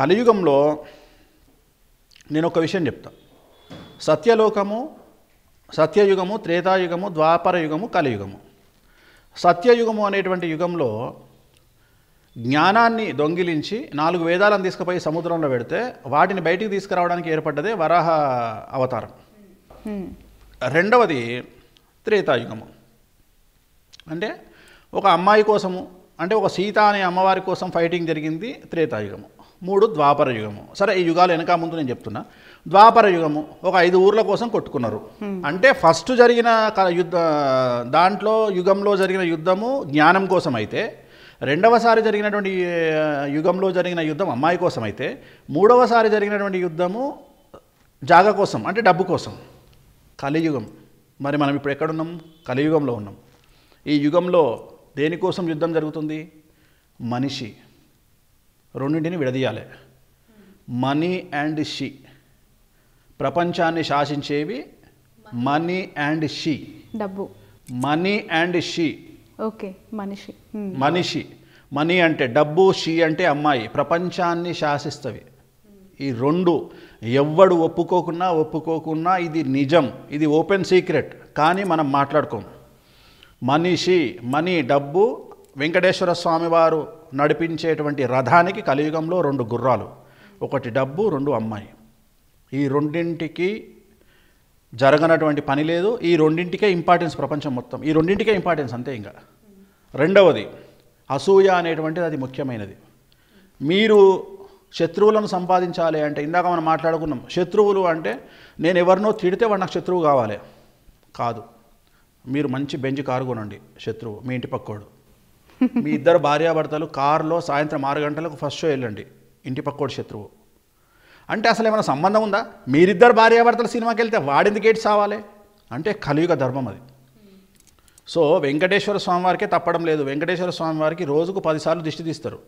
కలియుగంలో నేను ఒక విషయం చెప్తా సత్యలోకము సత్యయుగము త్రేతాయుగము ద్వాపర యుగము కలియుగము సత్యయుగము అనేటువంటి యుగంలో జ్ఞానాన్ని దొంగిలించి నాలుగు వేదాలను తీసుకుపోయి సముద్రంలో పెడితే వాటిని బయటికి తీసుకురావడానికి ఏర్పడ్డదే వరాహ అవతారం రెండవది త్రేతాయుగము అంటే ఒక అమ్మాయి కోసము అంటే ఒక సీత అనే అమ్మవారి కోసం ఫైటింగ్ జరిగింది త్రేతాయుగము మూడు ద్వాపర యుగము సరే ఈ యుగాలు వెనక ముందు నేను చెప్తున్నా ద్వాపర యుగము ఒక ఐదు ఊర్ల కోసం కొట్టుకున్నారు అంటే ఫస్ట్ జరిగిన యుద్ధ దాంట్లో యుగంలో జరిగిన యుద్ధము జ్ఞానం కోసం అయితే రెండవసారి జరిగినటువంటి యుగంలో జరిగిన యుద్ధం అమ్మాయి కోసం అయితే మూడవసారి జరిగినటువంటి యుద్ధము జాగ కోసం అంటే డబ్బు కోసం కలియుగం మరి మనం ఇప్పుడు ఎక్కడున్నాం కలియుగంలో ఉన్నాం ఈ యుగంలో దేనికోసం యుద్ధం జరుగుతుంది మనిషి రెండింటిని విడదీయాలి మనీ అండ్ షీ ప్రపంచాన్ని శాసించేవి మనీ అండ్ షీ డబ్బు మనీ అండ్ షీ ఓకే మనిషి మనిషి మనీ అంటే డబ్బు షీ అంటే అమ్మాయి ప్రపంచాన్ని శాసిస్తవి ఈ రెండు ఎవ్వడు ఒప్పుకోకున్నా ఒప్పుకోకున్నా ఇది నిజం ఇది ఓపెన్ సీక్రెట్ కానీ మనం మాట్లాడుకోము మనిషి మనీ డబ్బు వెంకటేశ్వర స్వామివారు నడిపించేటువంటి రథానికి కలియుగంలో రెండు గుర్రాలు ఒకటి డబ్బు రెండు అమ్మాయి ఈ రెండింటికి జరగనటువంటి పని లేదు ఈ రెండింటికే ఇంపార్టెన్స్ ప్రపంచం మొత్తం ఈ రెండింటికే ఇంపార్టెన్స్ అంతే ఇంకా రెండవది అసూయ అనేటువంటిది అది ముఖ్యమైనది మీరు శత్రువులను సంపాదించాలి అంటే ఇందాక మనం మాట్లాడుకున్నాం శత్రువులు అంటే నేను ఎవరినో తిడితే వాడు నాకు శత్రువు కావాలి కాదు మీరు మంచి బెంచ్ కారు కొనండి శత్రువు మీ ఇంటి పక్కోడు మీ ఇద్దరు భార్యాభర్తలు కారులో సాయంత్రం ఆరు గంటలకు ఫస్ట్ షో వెళ్ళండి ఇంటి పక్కోడు శత్రువు అంటే అసలు ఏమైనా సంబంధం ఉందా మీరిద్దరు భార్యాభర్తలు సినిమాకి వెళ్తే వాడింది గేట్స్ సావాలి అంటే కలియుగ ధర్మం అది సో వెంకటేశ్వర స్వామివారికే తప్పడం లేదు వెంకటేశ్వర స్వామివారికి రోజుకు పదిసార్లు దిష్టి తీస్తారు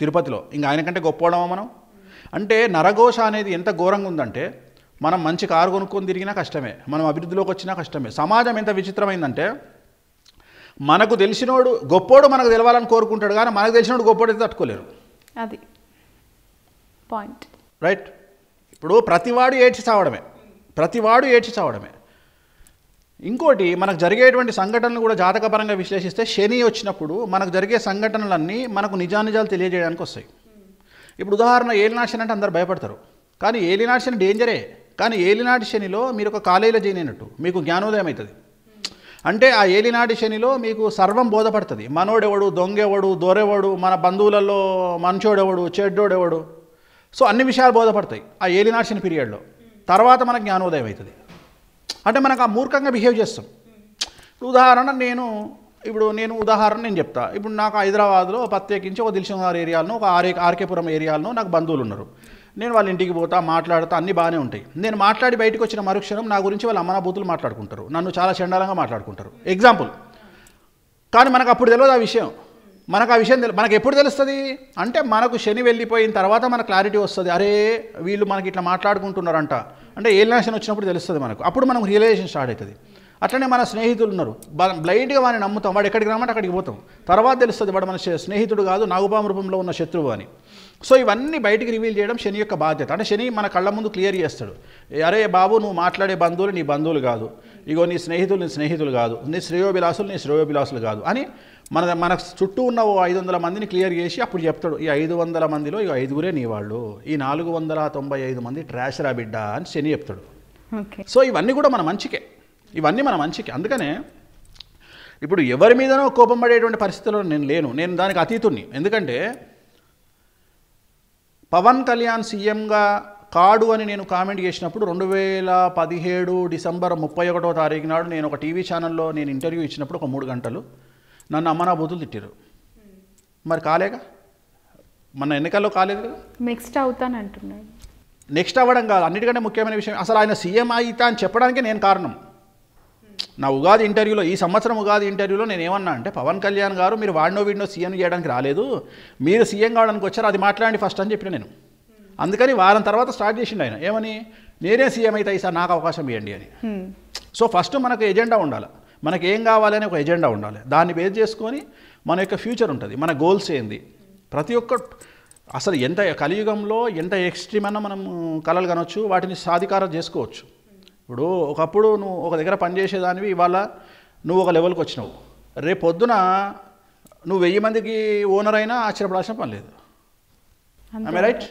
తిరుపతిలో ఇంకా ఆయన కంటే గొప్పవడమా మనం అంటే నరఘోష అనేది ఎంత ఘోరంగా ఉందంటే మనం మంచి కారు కొనుక్కొని తిరిగినా కష్టమే మనం అభివృద్ధిలోకి వచ్చినా కష్టమే సమాజం ఎంత విచిత్రమైందంటే మనకు తెలిసినోడు గొప్పోడు మనకు తెలవాలని కోరుకుంటాడు కానీ మనకు తెలిసినోడు గొప్పోడు అయితే తట్టుకోలేరు అది పాయింట్ రైట్ ఇప్పుడు ప్రతివాడు ఏడ్చి చావడమే ప్రతివాడు ఏడ్చి చావడమే ఇంకోటి మనకు జరిగేటువంటి సంఘటనలు కూడా జాతకపరంగా విశ్లేషిస్తే శని వచ్చినప్పుడు మనకు జరిగే సంఘటనలన్నీ మనకు నిజానిజాలు తెలియజేయడానికి వస్తాయి ఇప్పుడు ఉదాహరణ ఏలినాశని అంటే అందరు భయపడతారు కానీ ఏలినాటి శని డేంజరే కానీ ఏలినాటి శనిలో మీరు ఒక కాలేజీలో చేయనట్టు మీకు జ్ఞానోదయం అవుతుంది అంటే ఆ ఏలినాటి శనిలో మీకు సర్వం బోధపడుతుంది మనోడెవడు దొంగెవడు దొరెవడు మన బంధువులలో మంచోడెవడు చెడ్డోడెవడు సో అన్ని విషయాలు బోధపడతాయి ఆ ఏలినాటి శని పీరియడ్లో తర్వాత మనకు జ్ఞానోదయం అవుతుంది అంటే మనకు ఆ మూర్ఖంగా బిహేవ్ చేస్తాం ఉదాహరణ నేను ఇప్పుడు నేను ఉదాహరణ నేను చెప్తా ఇప్పుడు నాకు హైదరాబాద్లో ప్రత్యేకించి ఒక దిల్షుక్నగర్ ఏరియాలను ఒక ఆర్ ఆర్కేపురం ఏరియాలను నాకు బంధువులు ఉన్నారు నేను వాళ్ళ ఇంటికి పోతా మాట్లాడతా అన్నీ బాగానే ఉంటాయి నేను మాట్లాడి బయటకు వచ్చిన మరుక్షణం నా గురించి వాళ్ళ అమ్మనాభూతులు మాట్లాడుకుంటారు నన్ను చాలా చండాలంగా మాట్లాడుకుంటారు ఎగ్జాంపుల్ కానీ మనకు అప్పుడు తెలియదు ఆ విషయం మనకు ఆ విషయం తెలు మనకు ఎప్పుడు తెలుస్తుంది అంటే మనకు శని వెళ్ళిపోయిన తర్వాత మన క్లారిటీ వస్తుంది అరే వీళ్ళు మనకి ఇట్లా మాట్లాడుకుంటున్నారంట అంటే ఏలినేషన్ వచ్చినప్పుడు తెలుస్తుంది మనకు అప్పుడు మనకు రియలైజేషన్ స్టార్ట్ అవుతుంది అట్లనే మన స్నేహితులు ఉన్నారు బ్లైండ్గా వాడిని నమ్ముతాం వాడు ఎక్కడికి రమ్మంటే అక్కడికి పోతాం తర్వాత తెలుస్తుంది వాడు మన స్నేహితుడు కాదు నాగుపాము రూపంలో ఉన్న శత్రువు అని సో ఇవన్నీ బయటికి రివీల్ చేయడం శని యొక్క బాధ్యత అంటే శని మన కళ్ళ ముందు క్లియర్ చేస్తాడు అరే బాబు నువ్వు మాట్లాడే బంధువులు నీ బంధువులు కాదు ఇగో నీ స్నేహితులు నీ స్నేహితులు కాదు నీ శ్రేయోభిలాసులు నీ శ్రేయోభిలాసులు కాదు అని మన మన చుట్టూ ఉన్న ఓ ఐదు వందల మందిని క్లియర్ చేసి అప్పుడు చెప్తాడు ఈ ఐదు వందల మందిలో ఈ ఐదుగురే నీ వాళ్ళు ఈ నాలుగు వందల తొంభై ఐదు మంది ట్రాష్ రాబిడ్డా అని శని చెప్తాడు సో ఇవన్నీ కూడా మన మంచికే ఇవన్నీ మన మంచికి అందుకనే ఇప్పుడు ఎవరి మీదనో కోపం పడేటువంటి పరిస్థితుల్లో నేను లేను నేను దానికి అతీతుణ్ణి ఎందుకంటే పవన్ కళ్యాణ్ సీఎంగా కాడు అని నేను కామెంట్ చేసినప్పుడు రెండు వేల పదిహేడు డిసెంబర్ ముప్పై ఒకటో తారీఖు నాడు నేను ఒక టీవీ ఛానల్లో నేను ఇంటర్వ్యూ ఇచ్చినప్పుడు ఒక మూడు గంటలు నన్ను అమ్మనా బూతులు తిట్టారు మరి కాలేగా మన ఎన్నికల్లో కాలేదు నెక్స్ట్ అవుతాను అంటున్నాడు నెక్స్ట్ అవ్వడం కాదు అన్నిటికంటే ముఖ్యమైన విషయం అసలు ఆయన సీఎం అయితా అని చెప్పడానికి నేను కారణం నా ఉగాది ఇంటర్వ్యూలో ఈ సంవత్సరం ఉగాది ఇంటర్వ్యూలో నేను ఏమన్నా అంటే పవన్ కళ్యాణ్ గారు మీరు వాడినో వీడినో సీఎం చేయడానికి రాలేదు మీరు సీఎం కావడానికి వచ్చారు అది మాట్లాడండి ఫస్ట్ అని చెప్పిన నేను అందుకని వారం తర్వాత స్టార్ట్ చేసిండు ఆయన ఏమని నేనే సీఎం అయితే సార్ నాకు అవకాశం ఇవ్వండి అని సో ఫస్ట్ మనకు ఎజెండా ఉండాలి మనకి ఏం కావాలని ఒక ఎజెండా ఉండాలి దాన్ని బేస్ చేసుకొని మన యొక్క ఫ్యూచర్ ఉంటుంది మన గోల్స్ ఏంది ప్రతి ఒక్క అసలు ఎంత కలియుగంలో ఎంత ఎక్స్ట్రీమ్ అన్నా మనం కలలు కనవచ్చు వాటిని సాధికారం చేసుకోవచ్చు ఇప్పుడు ఒకప్పుడు నువ్వు ఒక దగ్గర పనిచేసేదానివి ఇవాళ నువ్వు ఒక లెవెల్కి వచ్చినావు రేపు పొద్దున నువ్వు వెయ్యి మందికి ఓనర్ అయినా ఆశ్చర్యపడాల్సిన పని లేదు రైట్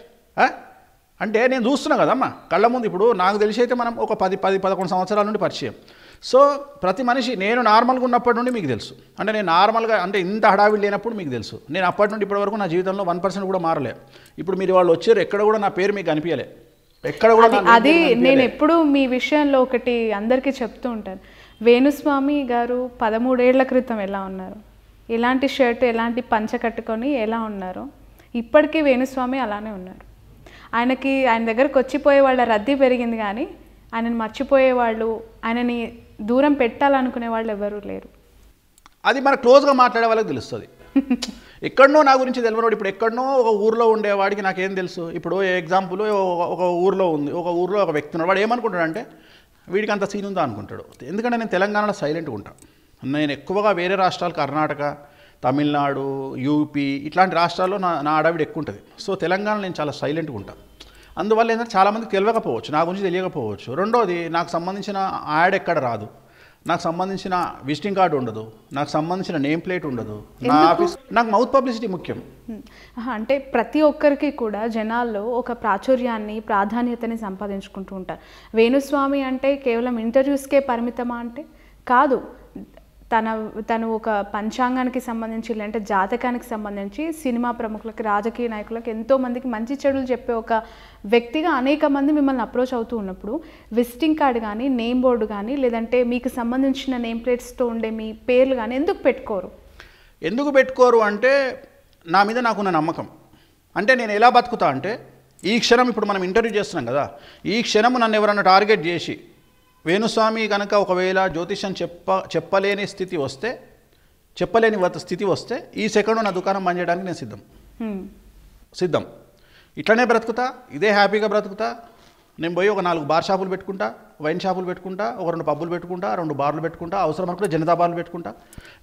అంటే నేను చూస్తున్నా కదమ్మా కళ్ళ ముందు ఇప్పుడు నాకు తెలిసి అయితే మనం ఒక పది పది పదకొండు సంవత్సరాల నుండి పరిచయం సో ప్రతి మనిషి నేను నార్మల్గా ఉన్నప్పటి నుండి మీకు తెలుసు అంటే నేను నార్మల్గా అంటే ఇంత హడావిడి లేనప్పుడు మీకు తెలుసు నేను అప్పటి నుండి ఇప్పటివరకు నా జీవితంలో వన్ పర్సెంట్ కూడా మారలే ఇప్పుడు మీరు వాళ్ళు వచ్చారు ఎక్కడ కూడా నా పేరు మీకు కనిపించలే అది నేను ఎప్పుడు మీ విషయంలో ఒకటి అందరికీ చెప్తూ ఉంటాను వేణుస్వామి గారు పదమూడేళ్ల క్రితం ఎలా ఉన్నారు ఎలాంటి షర్ట్ ఎలాంటి పంచ కట్టుకొని ఎలా ఉన్నారో ఇప్పటికీ వేణుస్వామి అలానే ఉన్నారు ఆయనకి ఆయన దగ్గరకు వచ్చిపోయే వాళ్ళ రద్దీ పెరిగింది కానీ ఆయనను మర్చిపోయేవాళ్ళు ఆయనని దూరం పెట్టాలనుకునే వాళ్ళు ఎవరూ లేరు అది మన క్లోజ్గా మాట్లాడే వాళ్ళకి తెలుస్తుంది ఎక్కడనో నా గురించి తెలియనోడు ఇప్పుడు ఎక్కడనో ఒక ఊర్లో ఉండేవాడికి నాకేం తెలుసు ఇప్పుడు ఎగ్జాంపుల్ ఒక ఊర్లో ఉంది ఒక ఊర్లో ఒక వ్యక్తి ఉన్నాడు వాడు ఏమనుకుంటాడు అంటే వీడికి అంత సీన్ ఉందా అనుకుంటాడు ఎందుకంటే నేను తెలంగాణలో సైలెంట్గా ఉంటాను నేను ఎక్కువగా వేరే రాష్ట్రాలు కర్ణాటక తమిళనాడు యూపీ ఇట్లాంటి రాష్ట్రాల్లో నా నా అడవిడి ఎక్కువ ఉంటుంది సో తెలంగాణ నేను చాలా సైలెంట్గా ఉంటాను అందువల్ల ఏంటంటే చాలామందికి తెలియకపోవచ్చు నా గురించి తెలియకపోవచ్చు రెండోది నాకు సంబంధించిన యాడ్ ఎక్కడ రాదు నాకు సంబంధించిన విజిటింగ్ కార్డు ఉండదు నాకు సంబంధించిన నేమ్ ప్లేట్ ఉండదు నా ఆఫీస్ నాకు మౌత్ పబ్లిసిటీ ముఖ్యం అంటే ప్రతి ఒక్కరికి కూడా జనాల్లో ఒక ప్రాచుర్యాన్ని ప్రాధాన్యతని సంపాదించుకుంటూ ఉంటారు వేణుస్వామి అంటే కేవలం ఇంటర్వ్యూస్కే పరిమితమా అంటే కాదు తన తను ఒక పంచాంగానికి సంబంధించి లేదంటే జాతకానికి సంబంధించి సినిమా ప్రముఖులకి రాజకీయ నాయకులకు ఎంతోమందికి మంచి చెడులు చెప్పే ఒక వ్యక్తిగా అనేక మంది మిమ్మల్ని అప్రోచ్ అవుతూ ఉన్నప్పుడు విజిటింగ్ కార్డు కానీ నేమ్ బోర్డు కానీ లేదంటే మీకు సంబంధించిన నేమ్ ప్లేట్స్తో ఉండే మీ పేర్లు కానీ ఎందుకు పెట్టుకోరు ఎందుకు పెట్టుకోరు అంటే నా మీద నాకున్న నమ్మకం అంటే నేను ఎలా బతుకుతా అంటే ఈ క్షణం ఇప్పుడు మనం ఇంటర్వ్యూ చేస్తున్నాం కదా ఈ క్షణం నన్ను ఎవరన్నా టార్గెట్ చేసి వేణుస్వామి కనుక ఒకవేళ జ్యోతిష్యం చెప్ప చెప్పలేని స్థితి వస్తే చెప్పలేని స్థితి వస్తే ఈ సెకండ్ నా దుకాణం పనిచేయడానికి చేయడానికి నేను సిద్ధం సిద్ధం ఇట్లనే బ్రతుకుతా ఇదే హ్యాపీగా బ్రతుకుతా నేను పోయి ఒక నాలుగు బార్ షాపులు పెట్టుకుంటా వైన్ షాపులు పెట్టుకుంటా ఒక రెండు పబ్బులు పెట్టుకుంటా రెండు బార్లు పెట్టుకుంటా అవసరం అనుకుంటే జనతా బార్లు పెట్టుకుంటా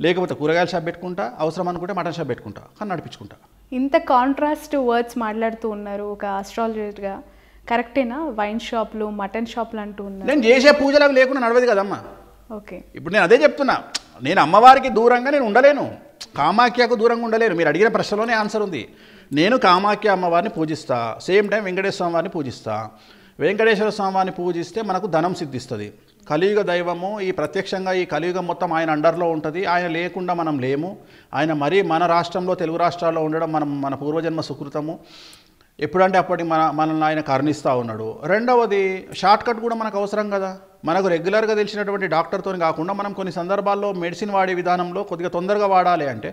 లేకపోతే కూరగాయల షాప్ పెట్టుకుంటా అవసరం అనుకుంటే మటన్ షాప్ పెట్టుకుంటా కానీ నడిపించుకుంటా ఇంత కాంట్రాస్ట్ వర్డ్స్ మాట్లాడుతూ ఉన్నారు ఒక ఆస్ట్రాలజర్గా కరెక్టేనా వైన్ షాప్లు మటన్ షాప్లు అంటూ ఉన్నాయి నేను చేసే పూజలు అవి లేకుండా నడవదు కదమ్మా ఓకే ఇప్పుడు నేను అదే చెప్తున్నా నేను అమ్మవారికి దూరంగా నేను ఉండలేను కామాఖ్యకు దూరంగా ఉండలేను మీరు అడిగిన ప్రశ్నలోనే ఆన్సర్ ఉంది నేను కామాఖ్య అమ్మవారిని పూజిస్తా సేమ్ టైం వెంకటేశ్వర స్వామివారిని పూజిస్తా వెంకటేశ్వర స్వామివారిని పూజిస్తే మనకు ధనం సిద్ధిస్తుంది కలియుగ దైవము ఈ ప్రత్యక్షంగా ఈ కలియుగం మొత్తం ఆయన అండర్లో ఉంటుంది ఆయన లేకుండా మనం లేము ఆయన మరీ మన రాష్ట్రంలో తెలుగు రాష్ట్రాల్లో ఉండడం మనం మన పూర్వజన్మ సుకృతము ఎప్పుడంటే అప్పటికి మన మనల్ని ఆయన కరుణిస్తూ ఉన్నాడు రెండవది షార్ట్కట్ కూడా మనకు అవసరం కదా మనకు రెగ్యులర్గా తెలిసినటువంటి డాక్టర్తో కాకుండా మనం కొన్ని సందర్భాల్లో మెడిసిన్ వాడే విధానంలో కొద్దిగా తొందరగా వాడాలి అంటే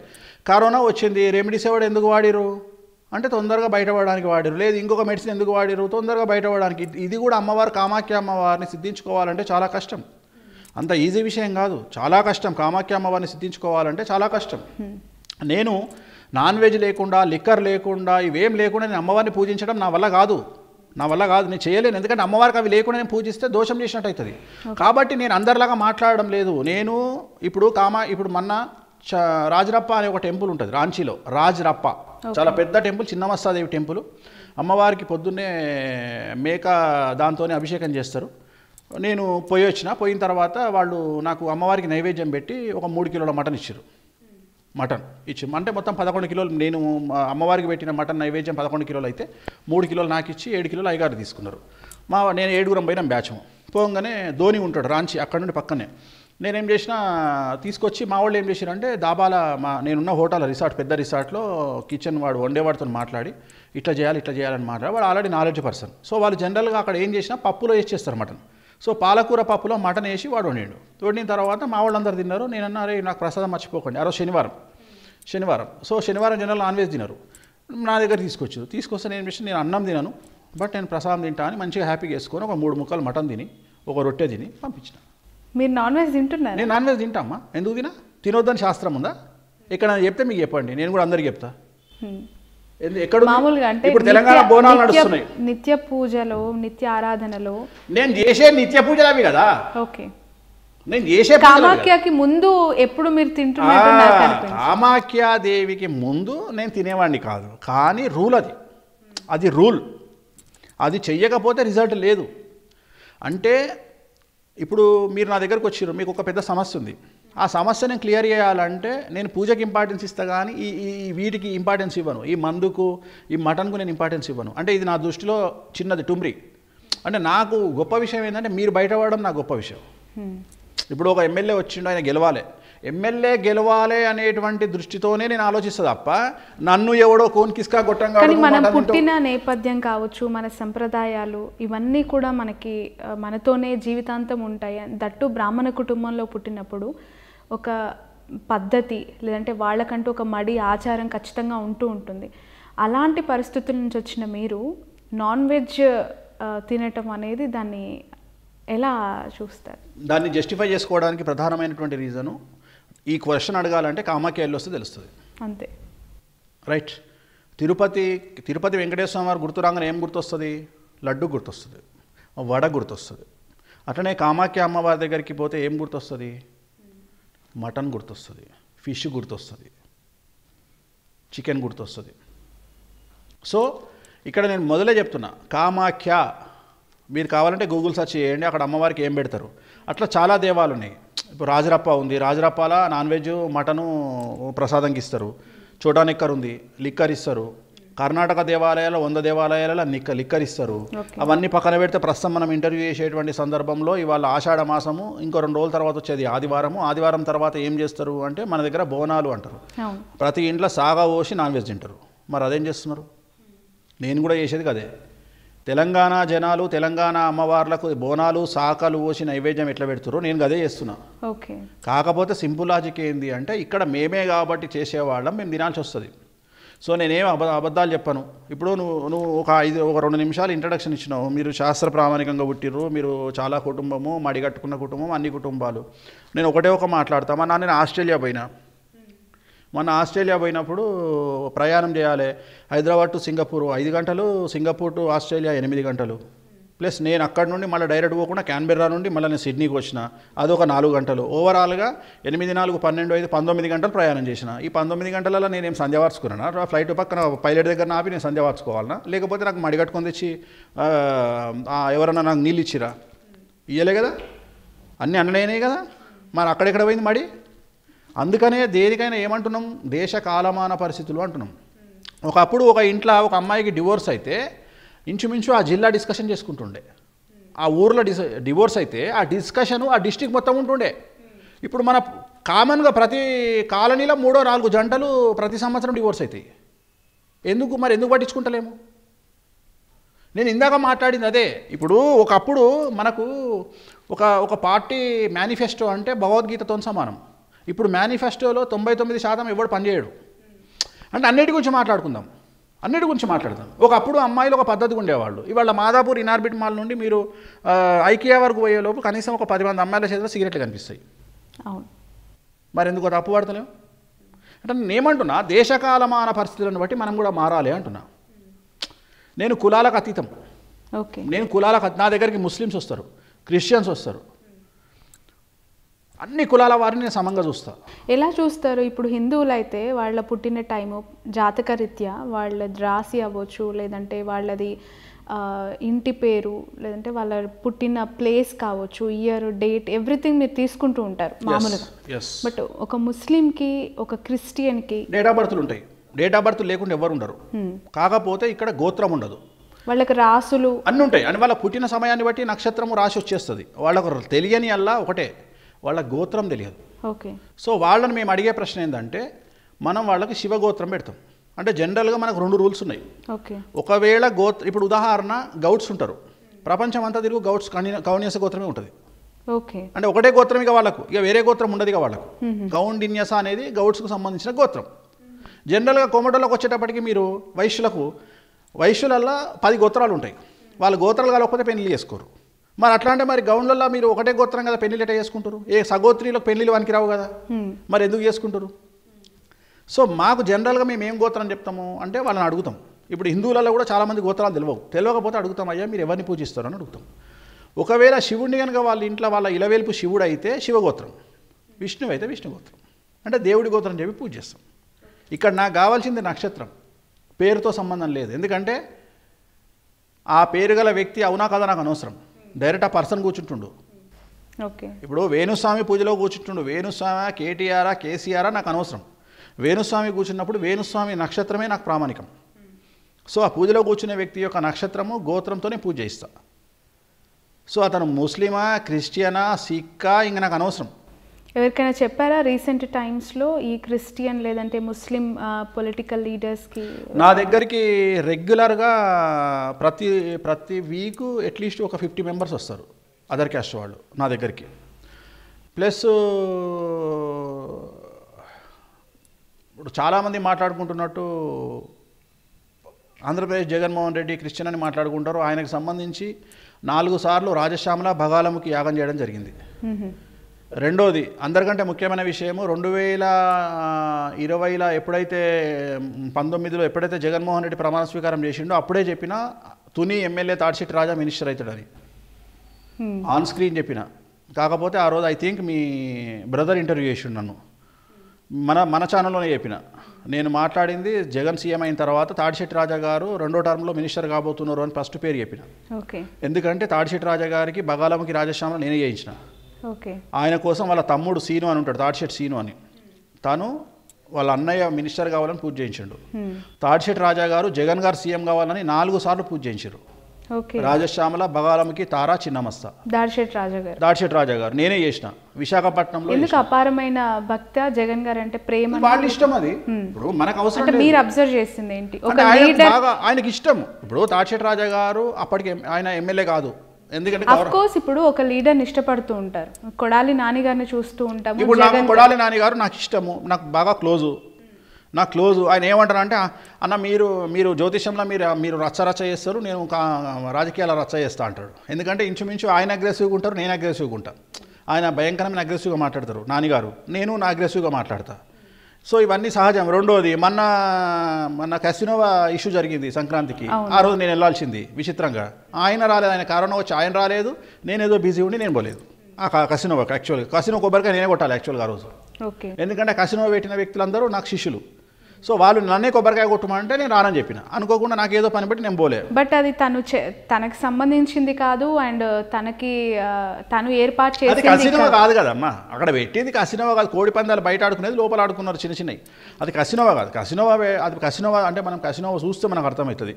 కరోనా వచ్చింది రెమెడీస్ ఎవడు ఎందుకు వాడిరు అంటే తొందరగా బయటపడడానికి వాడిరు లేదు ఇంకొక మెడిసిన్ ఎందుకు వాడిరు తొందరగా బయటపడడానికి ఇది కూడా అమ్మవారు కామాఖ్య అమ్మవారిని సిద్ధించుకోవాలంటే చాలా కష్టం అంత ఈజీ విషయం కాదు చాలా కష్టం కామాఖ్య అమ్మవారిని సిద్ధించుకోవాలంటే చాలా కష్టం నేను నాన్ వెజ్ లేకుండా లిక్కర్ లేకుండా ఇవేం లేకుండా నేను అమ్మవారిని పూజించడం నా వల్ల కాదు నా వల్ల కాదు నేను చేయలేను ఎందుకంటే అమ్మవారికి అవి లేకుండా నేను పూజిస్తే దోషం చేసినట్టు అవుతుంది కాబట్టి నేను అందరిలాగా మాట్లాడడం లేదు నేను ఇప్పుడు కామా ఇప్పుడు మొన్న రాజరప్ప అనే ఒక టెంపుల్ ఉంటుంది రాంచీలో రాజరప్ప చాలా పెద్ద టెంపుల్ చిన్నమస్తాదేవి టెంపుల్ అమ్మవారికి పొద్దున్నే మేక దాంతోనే అభిషేకం చేస్తారు నేను పోయి వచ్చిన పోయిన తర్వాత వాళ్ళు నాకు అమ్మవారికి నైవేద్యం పెట్టి ఒక మూడు కిలోల మటన్ ఇచ్చారు మటన్ ఇచ్చి అంటే మొత్తం పదకొండు కిలోలు నేను అమ్మవారికి పెట్టిన మటన్ నైవేద్యం పదకొండు కిలోలు అయితే మూడు కిలోలు నాకు ఇచ్చి ఏడు కిలోలు అయ్యగారు తీసుకున్నారు మా నేను ఏడుగురం పోయినా బ్యాచము పోగానే ధోని ఉంటాడు రాంచి అక్కడ నుండి పక్కనే నేనేం చేసిన తీసుకొచ్చి మా వాళ్ళు ఏం చేశారంటే దాబాల మా నేనున్న హోటల్ రిసార్ట్ పెద్ద రిసార్ట్లో కిచెన్ వాడు వండేవాడితో మాట్లాడి ఇట్లా చేయాలి ఇట్లా చేయాలని మాట్లాడి వాడు ఆల్రెడీ నాలెడ్జ్ పర్సన్ సో వాళ్ళు జనరల్గా అక్కడ ఏం చేసినా పప్పులో వేసి చేస్తారు మటన్ సో పాలకూర పప్పులో మటన్ వేసి వాడు వండిండు వండిన తర్వాత మా వాళ్ళందరూ తిన్నారు నేను అన్నారే నాకు ప్రసాదం మర్చిపోకండి ఆ రోజు శనివారం శనివారం సో శనివారం జనరల్ నాన్ వెజ్ తినరు నా దగ్గర తీసుకొచ్చారు తీసుకొస్తే నేను మిషన్ నేను అన్నం తినను బట్ నేను ప్రసాదం తింటా అని మంచిగా హ్యాపీగా వేసుకొని ఒక మూడు ముక్కలు మటన్ తిని ఒక రొట్టె తిని పంపించిన మీరు నాన్ వెజ్ తింటున్నారు నేను నాన్ వెజ్ అమ్మా ఎందుకు తినా తినొద్దని శాస్త్రం ఉందా ఇక్కడ చెప్తే మీకు చెప్పండి నేను కూడా అందరికి చెప్తా మామూలుగా అంటే ఇప్పుడు తెలంగాణ బోనాలు నడుస్తున్నాయి నిత్య పూజలు నిత్య ఆరాధనలు నేను చేసే నిత్య పూజలు అవి కదా ఓకే నేను చేసే కామాఖ్యకి ముందు ఎప్పుడు మీరు తింటున్నారు కామాఖ్యాదేవికి ముందు నేను తినేవాడిని కాదు కానీ రూల్ అది అది రూల్ అది చెయ్యకపోతే రిజల్ట్ లేదు అంటే ఇప్పుడు మీరు నా దగ్గరకు వచ్చారు మీకు ఒక పెద్ద సమస్య ఉంది ఆ సమస్యను క్లియర్ చేయాలంటే నేను పూజకి ఇంపార్టెన్స్ ఇస్తా కానీ ఈ ఈ వీటికి ఇంపార్టెన్స్ ఇవ్వను ఈ మందుకు ఈ మటన్కు నేను ఇంపార్టెన్స్ ఇవ్వను అంటే ఇది నా దృష్టిలో చిన్నది టుమ్రి అంటే నాకు గొప్ప విషయం ఏంటంటే మీరు బయటపడడం నా గొప్ప విషయం ఇప్పుడు ఒక ఎమ్మెల్యే వచ్చిండు ఆయన గెలవాలి ఎమ్మెల్యే గెలవాలి అనేటువంటి దృష్టితోనే నేను ఆలోచిస్తా తప్ప నన్ను ఎవడో కోన్ కిస్కా కొట్టంగా మనం పుట్టిన నేపథ్యం కావచ్చు మన సంప్రదాయాలు ఇవన్నీ కూడా మనకి మనతోనే జీవితాంతం ఉంటాయి దట్టు బ్రాహ్మణ కుటుంబంలో పుట్టినప్పుడు ఒక పద్ధతి లేదంటే వాళ్ళకంటూ ఒక మడి ఆచారం ఖచ్చితంగా ఉంటూ ఉంటుంది అలాంటి పరిస్థితుల నుంచి వచ్చిన మీరు నాన్ వెజ్ తినటం అనేది దాన్ని ఎలా చూస్తారు దాన్ని జస్టిఫై చేసుకోవడానికి ప్రధానమైనటువంటి రీజను ఈ క్వశ్చన్ అడగాలంటే కామాఖ్య వస్తే తెలుస్తుంది అంతే రైట్ తిరుపతి తిరుపతి వెంకటేశ్వర వారు గుర్తు రాగానే ఏం గుర్తొస్తుంది లడ్డు గుర్తొస్తుంది వడ గుర్తొస్తుంది అట్లనే కామాఖ్య అమ్మవారి దగ్గరికి పోతే ఏం గుర్తొస్తుంది మటన్ గుర్తొస్తుంది ఫిష్ గుర్తొస్తుంది చికెన్ గుర్తొస్తుంది సో ఇక్కడ నేను మొదలే చెప్తున్నా కామాఖ్య మీరు కావాలంటే గూగుల్ సర్చ్ చేయండి అక్కడ అమ్మవారికి ఏం పెడతారు అట్లా చాలా దేవాలు ఉన్నాయి ఇప్పుడు రాజరప్ప ఉంది రాజరప్పాల నాన్ వెజ్ మటను ప్రసాదంకి ఇస్తారు చూడడానికి ఉంది లిక్కర్ ఇస్తారు కర్ణాటక దేవాలయాలు వంద దేవాలయాలలో నిక్క లిక్కరిస్తారు అవన్నీ పక్కన పెడితే ప్రస్తుతం మనం ఇంటర్వ్యూ చేసేటువంటి సందర్భంలో ఇవాళ ఆషాఢ మాసము ఇంకో రెండు రోజుల తర్వాత వచ్చేది ఆదివారము ఆదివారం తర్వాత ఏం చేస్తారు అంటే మన దగ్గర బోనాలు అంటారు ప్రతి ఇంట్లో సాగా పోసి నాన్ వెజ్ తింటారు మరి అదేం చేస్తున్నారు నేను కూడా చేసేది కదే తెలంగాణ జనాలు తెలంగాణ అమ్మవార్లకు బోనాలు సాకలు పోసి నైవేద్యం ఎట్లా పెడుతురో నేను అదే చేస్తున్నా కాకపోతే సింపుల్ లాజిక్ ఏంది అంటే ఇక్కడ మేమే కాబట్టి చేసేవాళ్ళం మేము తినాల్సి వస్తుంది సో నేనేం అబ అబద్ధాలు చెప్పను ఇప్పుడు నువ్వు నువ్వు ఒక ఐదు ఒక రెండు నిమిషాలు ఇంట్రడక్షన్ ఇచ్చినావు మీరు శాస్త్ర ప్రామాణికంగా పుట్టిర్రు మీరు చాలా కుటుంబము మడిగట్టుకున్న కుటుంబం అన్ని కుటుంబాలు నేను ఒకటే ఒక మాట్లాడతా మా నేను ఆస్ట్రేలియా పోయినా మొన్న ఆస్ట్రేలియా పోయినప్పుడు ప్రయాణం చేయాలి హైదరాబాద్ టు సింగపూర్ ఐదు గంటలు సింగపూర్ టు ఆస్ట్రేలియా ఎనిమిది గంటలు ప్లస్ నేను అక్కడ నుండి మళ్ళీ డైరెక్ట్ పోకుండా క్యాన్బెర్రా నుండి మళ్ళీ నేను సిడ్నీకి వచ్చిన అదొక నాలుగు గంటలు ఓవరాల్గా ఎనిమిది నాలుగు పన్నెండు ఐదు పంతొమ్మిది గంటలు ప్రయాణం చేసిన ఈ పంతొమ్మిది గంటలలో నేనేం సంధ్య వార్చుకున్నాను ఆ ఫ్లైట్ పక్కన పైలట్ దగ్గర ఆపి నేను సంధ్య వార్చుకోవాలన్నా లేకపోతే నాకు మడిగట్టుకొని తెచ్చి ఎవరన్నా నాకు నీళ్ళు ఇచ్చిరా ఇయ్యలే కదా అన్నీ అన్నయ్యనే కదా మరి అక్కడెక్కడ పోయింది మడి అందుకనే దేనికైనా ఏమంటున్నాం దేశ కాలమాన పరిస్థితులు అంటున్నాం ఒకప్పుడు ఒక ఇంట్లో ఒక అమ్మాయికి డివోర్స్ అయితే ఇంచుమించు ఆ జిల్లా డిస్కషన్ చేసుకుంటుండే ఆ ఊర్లో డిస్ డివోర్స్ అయితే ఆ డిస్కషను ఆ డిస్టిక్ మొత్తం ఉంటుండే ఇప్పుడు మన కామన్గా ప్రతి కాలనీలో మూడో నాలుగు జంటలు ప్రతి సంవత్సరం డివోర్స్ అవుతాయి ఎందుకు మరి ఎందుకు పట్టించుకుంటలేము నేను ఇందాక మాట్లాడింది అదే ఇప్పుడు ఒకప్పుడు మనకు ఒక ఒక పార్టీ మేనిఫెస్టో అంటే భగవద్గీతతో సమానం ఇప్పుడు మేనిఫెస్టోలో తొంభై తొమ్మిది శాతం ఎవడు పనిచేయడు అంటే అన్నిటి గురించి మాట్లాడుకుందాం అన్నిటి గురించి మాట్లాడదాం ఒకప్పుడు అమ్మాయిలు ఒక పద్ధతి ఉండేవాళ్ళు ఇవాళ మాదాపూర్ ఇనార్బిట్ మాల్ నుండి మీరు ఐకియా వరకు పోయేలోపు కనీసం ఒక పది మంది అమ్మాయిల చేతిలో సిగరెట్లు కనిపిస్తాయి అవును మరి ఎందుకు తప్పు అప్పు పడతలేం అంటే నేనేమంటున్నా దేశకాలమాన పరిస్థితులను బట్టి మనం కూడా మారాలి అంటున్నా నేను కులాలకు అతీతం ఓకే నేను కులాలకు నా దగ్గరికి ముస్లిమ్స్ వస్తారు క్రిస్టియన్స్ వస్తారు అన్ని కులాల వారిని సమంగా చూస్తారు ఎలా చూస్తారు ఇప్పుడు హిందువులు అయితే వాళ్ళ పుట్టిన టైము జాతకరీత్యా వాళ్ళ రాశి అవ్వచ్చు లేదంటే వాళ్ళది ఇంటి పేరు లేదంటే వాళ్ళ పుట్టిన ప్లేస్ కావచ్చు ఇయర్ డేట్ ఎవ్రీథింగ్ మీరు తీసుకుంటూ ఉంటారు మామూలుగా బట్ ఒక ముస్లింకి ఒక క్రిస్టియన్కి డేట్ ఆఫ్ బర్త్లు ఉంటాయి డేట్ ఆఫ్ బర్త్ లేకుండా ఎవరు ఉండరు hmm. కాకపోతే ఇక్కడ గోత్రం ఉండదు వాళ్ళకి రాసులు అన్నీ ఉంటాయి అని వాళ్ళ పుట్టిన సమయాన్ని బట్టి నక్షత్రము రాసి వచ్చేస్తుంది వాళ్ళకు తెలియని అల్లా ఒకటే వాళ్ళ గోత్రం తెలియదు ఓకే సో వాళ్ళని మేము అడిగే ప్రశ్న ఏంటంటే మనం వాళ్ళకి శివగోత్రం పెడతాం అంటే జనరల్గా మనకు రెండు రూల్స్ ఉన్నాయి ఓకే ఒకవేళ గోత్ర ఇప్పుడు ఉదాహరణ గౌడ్స్ ఉంటారు ప్రపంచం అంతా తిరుగు గౌడ్స్ కౌన్యస గోత్రమే ఉంటుంది ఓకే అంటే ఒకటే గోత్రం ఇక వాళ్ళకు ఇక వేరే గోత్రం ఉండదు ఇక వాళ్ళకు కౌండిన్యస అనేది గౌడ్స్కు సంబంధించిన గోత్రం జనరల్గా కొమటలోకి వచ్చేటప్పటికి మీరు వైశ్యులకు వైశ్యులల్లో పది గోత్రాలు ఉంటాయి వాళ్ళ గోత్రాలు కాకపోతే పెళ్లి చేసుకోరు మరి అట్లా అంటే మరి గౌన్లలో మీరు ఒకటే గోత్రం కదా పెళ్లిలు ఎట్లా చేసుకుంటారు ఏ సగోత్రిలకు పెళ్లిలు రావు కదా మరి ఎందుకు చేసుకుంటారు సో మాకు జనరల్గా మేము ఏం గోత్రం చెప్తాము అంటే వాళ్ళని అడుగుతాం ఇప్పుడు హిందువులలో కూడా చాలామంది గోత్రాలు తెలియవు తెలియకపోతే అడుగుతాం అయ్యా మీరు ఎవరిని పూజిస్తారు అని అడుగుతాం ఒకవేళ శివుడిని కనుక వాళ్ళ ఇంట్లో వాళ్ళ ఇలవేల్పు శివుడు అయితే శివగోత్రం విష్ణువు అయితే విష్ణుగోత్రం అంటే దేవుడి గోత్రం చెప్పి పూజ చేస్తాం ఇక్కడ నాకు కావాల్సింది నక్షత్రం పేరుతో సంబంధం లేదు ఎందుకంటే ఆ పేరు గల వ్యక్తి అవునా కదా నాకు అనవసరం డైరెక్ట్ ఆ పర్సన్ కూర్చుంటుండు ఓకే ఇప్పుడు వేణుస్వామి పూజలో కూర్చుంటుండు వేణుస్వామి కేటీఆరా కేసీఆరా నాకు అనవసరం వేణుస్వామి కూర్చున్నప్పుడు వేణుస్వామి నక్షత్రమే నాకు ప్రామాణికం సో ఆ పూజలో కూర్చునే వ్యక్తి యొక్క నక్షత్రము గోత్రంతోనే పూజ చేస్తా సో అతను ముస్లిమా క్రిస్టియనా సిక్కా ఇంక నాకు అనవసరం ఎవరికైనా చెప్పారా రీసెంట్ టైమ్స్లో ఈ క్రిస్టియన్ లేదంటే ముస్లిం పొలిటికల్ లీడర్స్కి నా దగ్గరికి రెగ్యులర్గా ప్రతి ప్రతి వీక్ అట్లీస్ట్ ఒక ఫిఫ్టీ మెంబర్స్ వస్తారు అదర్ క్యాస్ట్ వాళ్ళు నా దగ్గరికి ప్లస్ ఇప్పుడు చాలామంది మాట్లాడుకుంటున్నట్టు ఆంధ్రప్రదేశ్ జగన్మోహన్ రెడ్డి క్రిస్టియన్ అని మాట్లాడుకుంటారు ఆయనకు సంబంధించి నాలుగు సార్లు రాజశ్యామల భగాలముకి యాగం చేయడం జరిగింది రెండోది అందరికంటే ముఖ్యమైన విషయము రెండు వేల ఇరవైలో ఎప్పుడైతే పంతొమ్మిదిలో ఎప్పుడైతే జగన్మోహన్ రెడ్డి ప్రమాణ స్వీకారం చేసిండో అప్పుడే చెప్పిన తుని ఎమ్మెల్యే తాడిశెట్టి రాజా మినిస్టర్ అవుతాడని ఆన్ స్క్రీన్ చెప్పిన కాకపోతే ఆ రోజు ఐ థింక్ మీ బ్రదర్ ఇంటర్వ్యూ చేసిండు నన్ను మన మన ఛానల్లోనే చెప్పిన నేను మాట్లాడింది జగన్ సీఎం అయిన తర్వాత తాడిశెట్టి రాజా గారు రెండో టర్మ్లో మినిస్టర్ కాబోతున్నారు అని ఫస్ట్ పేరు చెప్పిన ఎందుకంటే తాడిశెట్టి రాజా గారికి బగాలమ్మకి రాజశ్యామలో నేనే చేయించిన ఆయన కోసం వాళ్ళ తమ్ముడు సీను అని ఉంటాడు షెట్ సీను అని తను వాళ్ళ అన్నయ్య మినిస్టర్ కావాలని పూజ చేయించాడు షెట్ రాజా గారు జగన్ గారు సీఎం కావాలని నాలుగు సార్లు పూజ చేయించారు రాజశ్యామల బగాలంకి తారా చిన్నమస్త దాడిషెట్ రాజా గారు రాజా గారు నేనే చేసిన విశాఖపట్నంలో ఎందుకు అపారమైన భక్త జగన్ గారు అంటే ప్రేమ వాళ్ళ ఇష్టం అది ఇప్పుడు మనకు అవసరం మీరు అబ్జర్వ్ చేసింది ఏంటి ఆయనకి ఇష్టం ఇప్పుడు దాడిషెట్ రాజా గారు అప్పటికి ఆయన ఎమ్మెల్యే కాదు ఎందుకంటే ఇప్పుడు ఒక లీడర్ని ఇష్టపడుతూ ఉంటారు కొడాలి నాన్నగారిని చూస్తూ ఉంటాము ఇప్పుడు నాకు కొడాలి నాన్నగారు నాకు ఇష్టము నాకు బాగా క్లోజు నాకు క్లోజు ఆయన ఏమంటారు అంటే అన్న మీరు మీరు జ్యోతిష్యంలో మీరు మీరు రచ్చ రచ్చ చేస్తారు నేను రాజకీయాల రచ్చ చేస్తా అంటాడు ఎందుకంటే ఇంచుమించు ఆయన అగ్రెసివ్గా ఉంటారు నేను అగ్రెసివ్గా ఉంటాను ఆయన భయంకరమైన అగ్రెసివ్గా మాట్లాడతారు నాన్నగారు నేను నా అగ్రెసివ్గా మాట్లాడతాను సో ఇవన్నీ సహజం రెండోది మొన్న మొన్న కసినోవా ఇష్యూ జరిగింది సంక్రాంతికి ఆ రోజు నేను వెళ్ళాల్సింది విచిత్రంగా ఆయన రాలేదు ఆయన కరోనా వచ్చి ఆయన రాలేదు నేనేదో బిజీ ఉండి నేను పోలేదు ఆ కసినోవాకి యాక్చువల్గా కసినో కొబ్బరికాయ నేనే కొట్టాలి యాక్చువల్గా ఆ రోజు ఎందుకంటే కసినోవా పెట్టిన వ్యక్తులందరూ నాకు శిష్యులు సో వాళ్ళు నన్నే కొబ్బరికాయ కొట్టమంటే నేను రానని చెప్పిన అనుకోకుండా నాకు ఏదో పని బట్టి నేను పోలే బట్ అది తను తనకు సంబంధించింది కాదు అండ్ uh, తనకి uh, తను ఏర్పాటు చేసి కసినో కాదు కదమ్మా అక్కడ పెట్టింది కసినోవా కాదు కోడి పందాలు బయట ఆడుకునేది లోపల ఆడుకున్నారు చిన్న చిన్నవి అది కసినోవా కాదు కసినోవా అది కసినోవా అంటే మనం కసినోవా చూస్తే మనకు అర్థమవుతుంది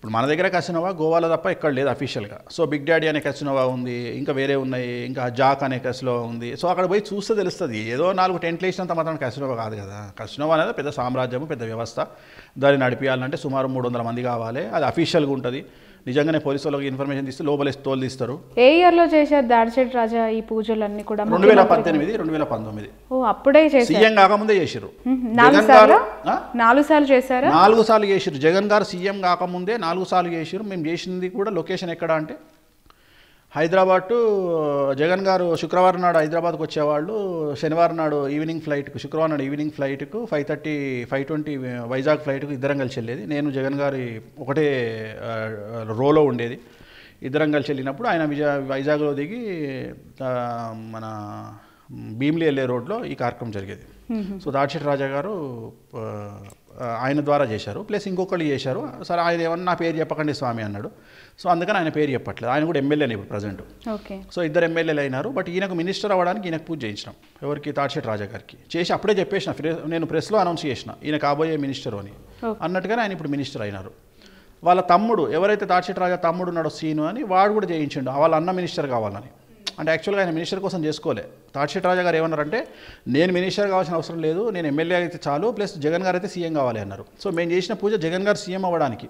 ఇప్పుడు మన దగ్గర కసినోవా గోవాలో తప్ప ఎక్కడ లేదు అఫీషియల్గా సో బిగ్ డాడీ అనే కసినోవా ఉంది ఇంకా వేరే ఉన్నాయి ఇంకా జాక్ అనే కసినోవా ఉంది సో అక్కడ పోయి చూస్తే తెలుస్తుంది ఏదో నాలుగు టెంట్లు వేసినంత మాత్రం కసినోవా కాదు కదా కసినోవా అనేది పెద్ద సామ్రాజ్యము పెద్ద వ్యవస్థ దాన్ని నడిపించాలంటే సుమారు మూడు వందల మంది కావాలి అది అఫీషియల్గా ఉంటుంది నిజంగానే పోలీసు వాళ్ళకి ఇన్ఫర్మేషన్ తీస్తే లోపల తోలు తీస్తారు ఏ ఇయర్ లో చేశారు దాడిచేటి రాజా ఈ పూజలన్నీ కూడా రెండు వేల పద్దెనిమిది రెండు వేల పంతొమ్మిది అప్పుడే సీఎం కాకముందే చేసారు నాలుగు సార్లు చేశారు నాలుగు సార్లు చేశారు జగన్ గారు సీఎం కాకముందే నాలుగు సార్లు చేసారు మేము చేసింది కూడా లొకేషన్ ఎక్కడ అంటే హైదరాబాద్ టు జగన్ గారు శుక్రవారం నాడు హైదరాబాద్కు వచ్చేవాళ్ళు శనివారం నాడు ఈవినింగ్ ఫ్లైట్కు శుక్రవారం నాడు ఈవినింగ్ ఫ్లైట్కు five thirty five twenty Vizag ఫ్లైట్కు ఇద్దరం కలిసి వెళ్ళేది నేను జగన్ గారి ఒకటే రోలో ఉండేది ఇద్దరం కలిసి వెళ్ళినప్పుడు ఆయన విజయ వైజాగ్లో దిగి మన భీమిలి వెళ్ళే రోడ్లో ఈ కార్యక్రమం జరిగేది సో దాడిశెట్ రాజా గారు ఆయన ద్వారా చేశారు ప్లస్ ఇంకొకళ్ళు చేశారు సరే ఆయన ఏమన్నా నా పేరు చెప్పకండి స్వామి అన్నాడు సో అందుకని ఆయన పేరు చెప్పట్లేదు ఆయన కూడా ఎమ్మెల్యేనే ఇప్పుడు ప్రజెంట్ ఓకే సో ఇద్దరు ఎమ్మెల్యేలు అయినారు బట్ ఈయనకు మినిస్టర్ అవ్వడానికి ఈయనకు పూజ చేయించడం ఎవరికి తాడ్షెట్ రాజా గారికి చేసి అప్పుడే చెప్పేసిన నేను ప్రెస్లో అనౌన్స్ చేసిన ఈయన కాబోయే మినిస్టర్ అని అన్నట్టుగానే ఆయన ఇప్పుడు మినిస్టర్ అయినారు వాళ్ళ తమ్ముడు ఎవరైతే తాడ్షెట్ రాజా తమ్ముడు ఉన్నాడో సీను అని వాడు కూడా చేయించండు వాళ్ళ అన్న మినిస్టర్ కావాలని అంటే యాక్చువల్గా ఆయన మినిస్టర్ కోసం చేసుకోలే తాడిశెట్ రాజా గారు ఏమన్నారంటే నేను మినిస్టర్ కావాల్సిన అవసరం లేదు నేను ఎమ్మెల్యే అయితే చాలు ప్లస్ జగన్ గారు అయితే సీఎం కావాలి అన్నారు సో మేము చేసిన పూజ జగన్ గారు సీఎం అవ్వడానికి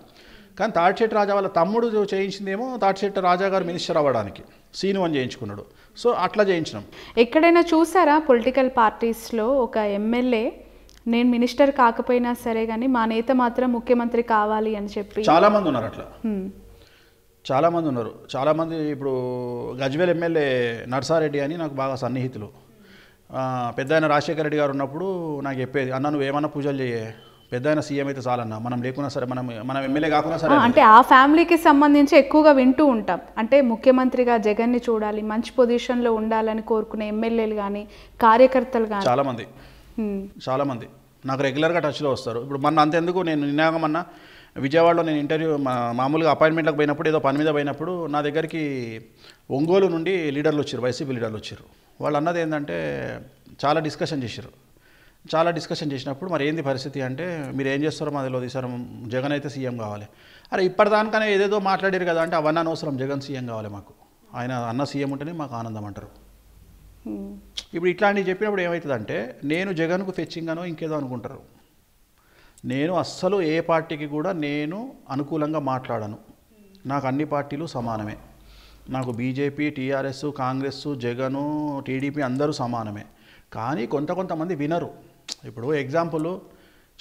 కానీ తాడిశెట్టి రాజా వాళ్ళ తమ్ముడు చేయించిందేమో తాడిశెట్టి రాజా గారు మినిస్టర్ అవ్వడానికి సీను అని చేయించుకున్నాడు సో అట్లా చేయించినాం ఎక్కడైనా చూసారా పొలిటికల్ పార్టీస్లో ఒక ఎమ్మెల్యే నేను మినిస్టర్ కాకపోయినా సరే కానీ మా నేత మాత్రం ముఖ్యమంత్రి కావాలి అని చెప్పి చాలామంది ఉన్నారు అట్లా చాలామంది ఉన్నారు చాలామంది ఇప్పుడు గజ్వేల్ ఎమ్మెల్యే నర్సారెడ్డి అని నాకు బాగా సన్నిహితులు పెద్ద ఆయన రాజశేఖర రెడ్డి గారు ఉన్నప్పుడు నాకు చెప్పేది అన్న నువ్వు ఏమన్నా పూజలు చేయే పెద్ద ఆయన సీఎం అయితే చాలన్న మనం లేకున్నా సరే మనం మనం ఎమ్మెల్యే కాకుండా సరే అంటే ఆ ఫ్యామిలీకి సంబంధించి ఎక్కువగా వింటూ ఉంటాం అంటే ముఖ్యమంత్రిగా జగన్ని చూడాలి మంచి పొజిషన్లో ఉండాలని కోరుకునే ఎమ్మెల్యేలు కానీ కార్యకర్తలు కానీ చాలామంది చాలామంది నాకు రెగ్యులర్గా టచ్లో వస్తారు ఇప్పుడు మన అంతెందుకు నేను నిన్నగమన్నా విజయవాడలో నేను ఇంటర్వ్యూ మామూలుగా అపాయింట్మెంట్లకు పోయినప్పుడు ఏదో పని మీద పోయినప్పుడు నా దగ్గరికి ఒంగోలు నుండి లీడర్లు వచ్చారు వైసీపీ లీడర్లు వచ్చారు వాళ్ళు అన్నది ఏంటంటే చాలా డిస్కషన్ చేశారు చాలా డిస్కషన్ చేసినప్పుడు మరి ఏంది పరిస్థితి అంటే మీరు ఏం చేస్తారో మా తెలియదు సార్ జగన్ అయితే సీఎం కావాలి అరే ఇప్పటిదానికనే ఏదేదో మాట్లాడారు కదా అంటే అవన్నీ అనవసరం జగన్ సీఎం కావాలి మాకు ఆయన అన్న సీఎం ఉంటేనే మాకు ఆనందం అంటారు ఇప్పుడు ఇట్లాంటివి చెప్పినప్పుడు ఏమవుతుందంటే నేను జగన్కు ఫెచ్చింగ్ అనో ఇంకేదో అనుకుంటారు నేను అస్సలు ఏ పార్టీకి కూడా నేను అనుకూలంగా మాట్లాడను నాకు అన్ని పార్టీలు సమానమే నాకు BJP TRS Congress Jagan TDP అందరూ సమానమే కానీ కొంత కొంతమంది వినరు ఇప్పుడు ఎగ్జాంపుల్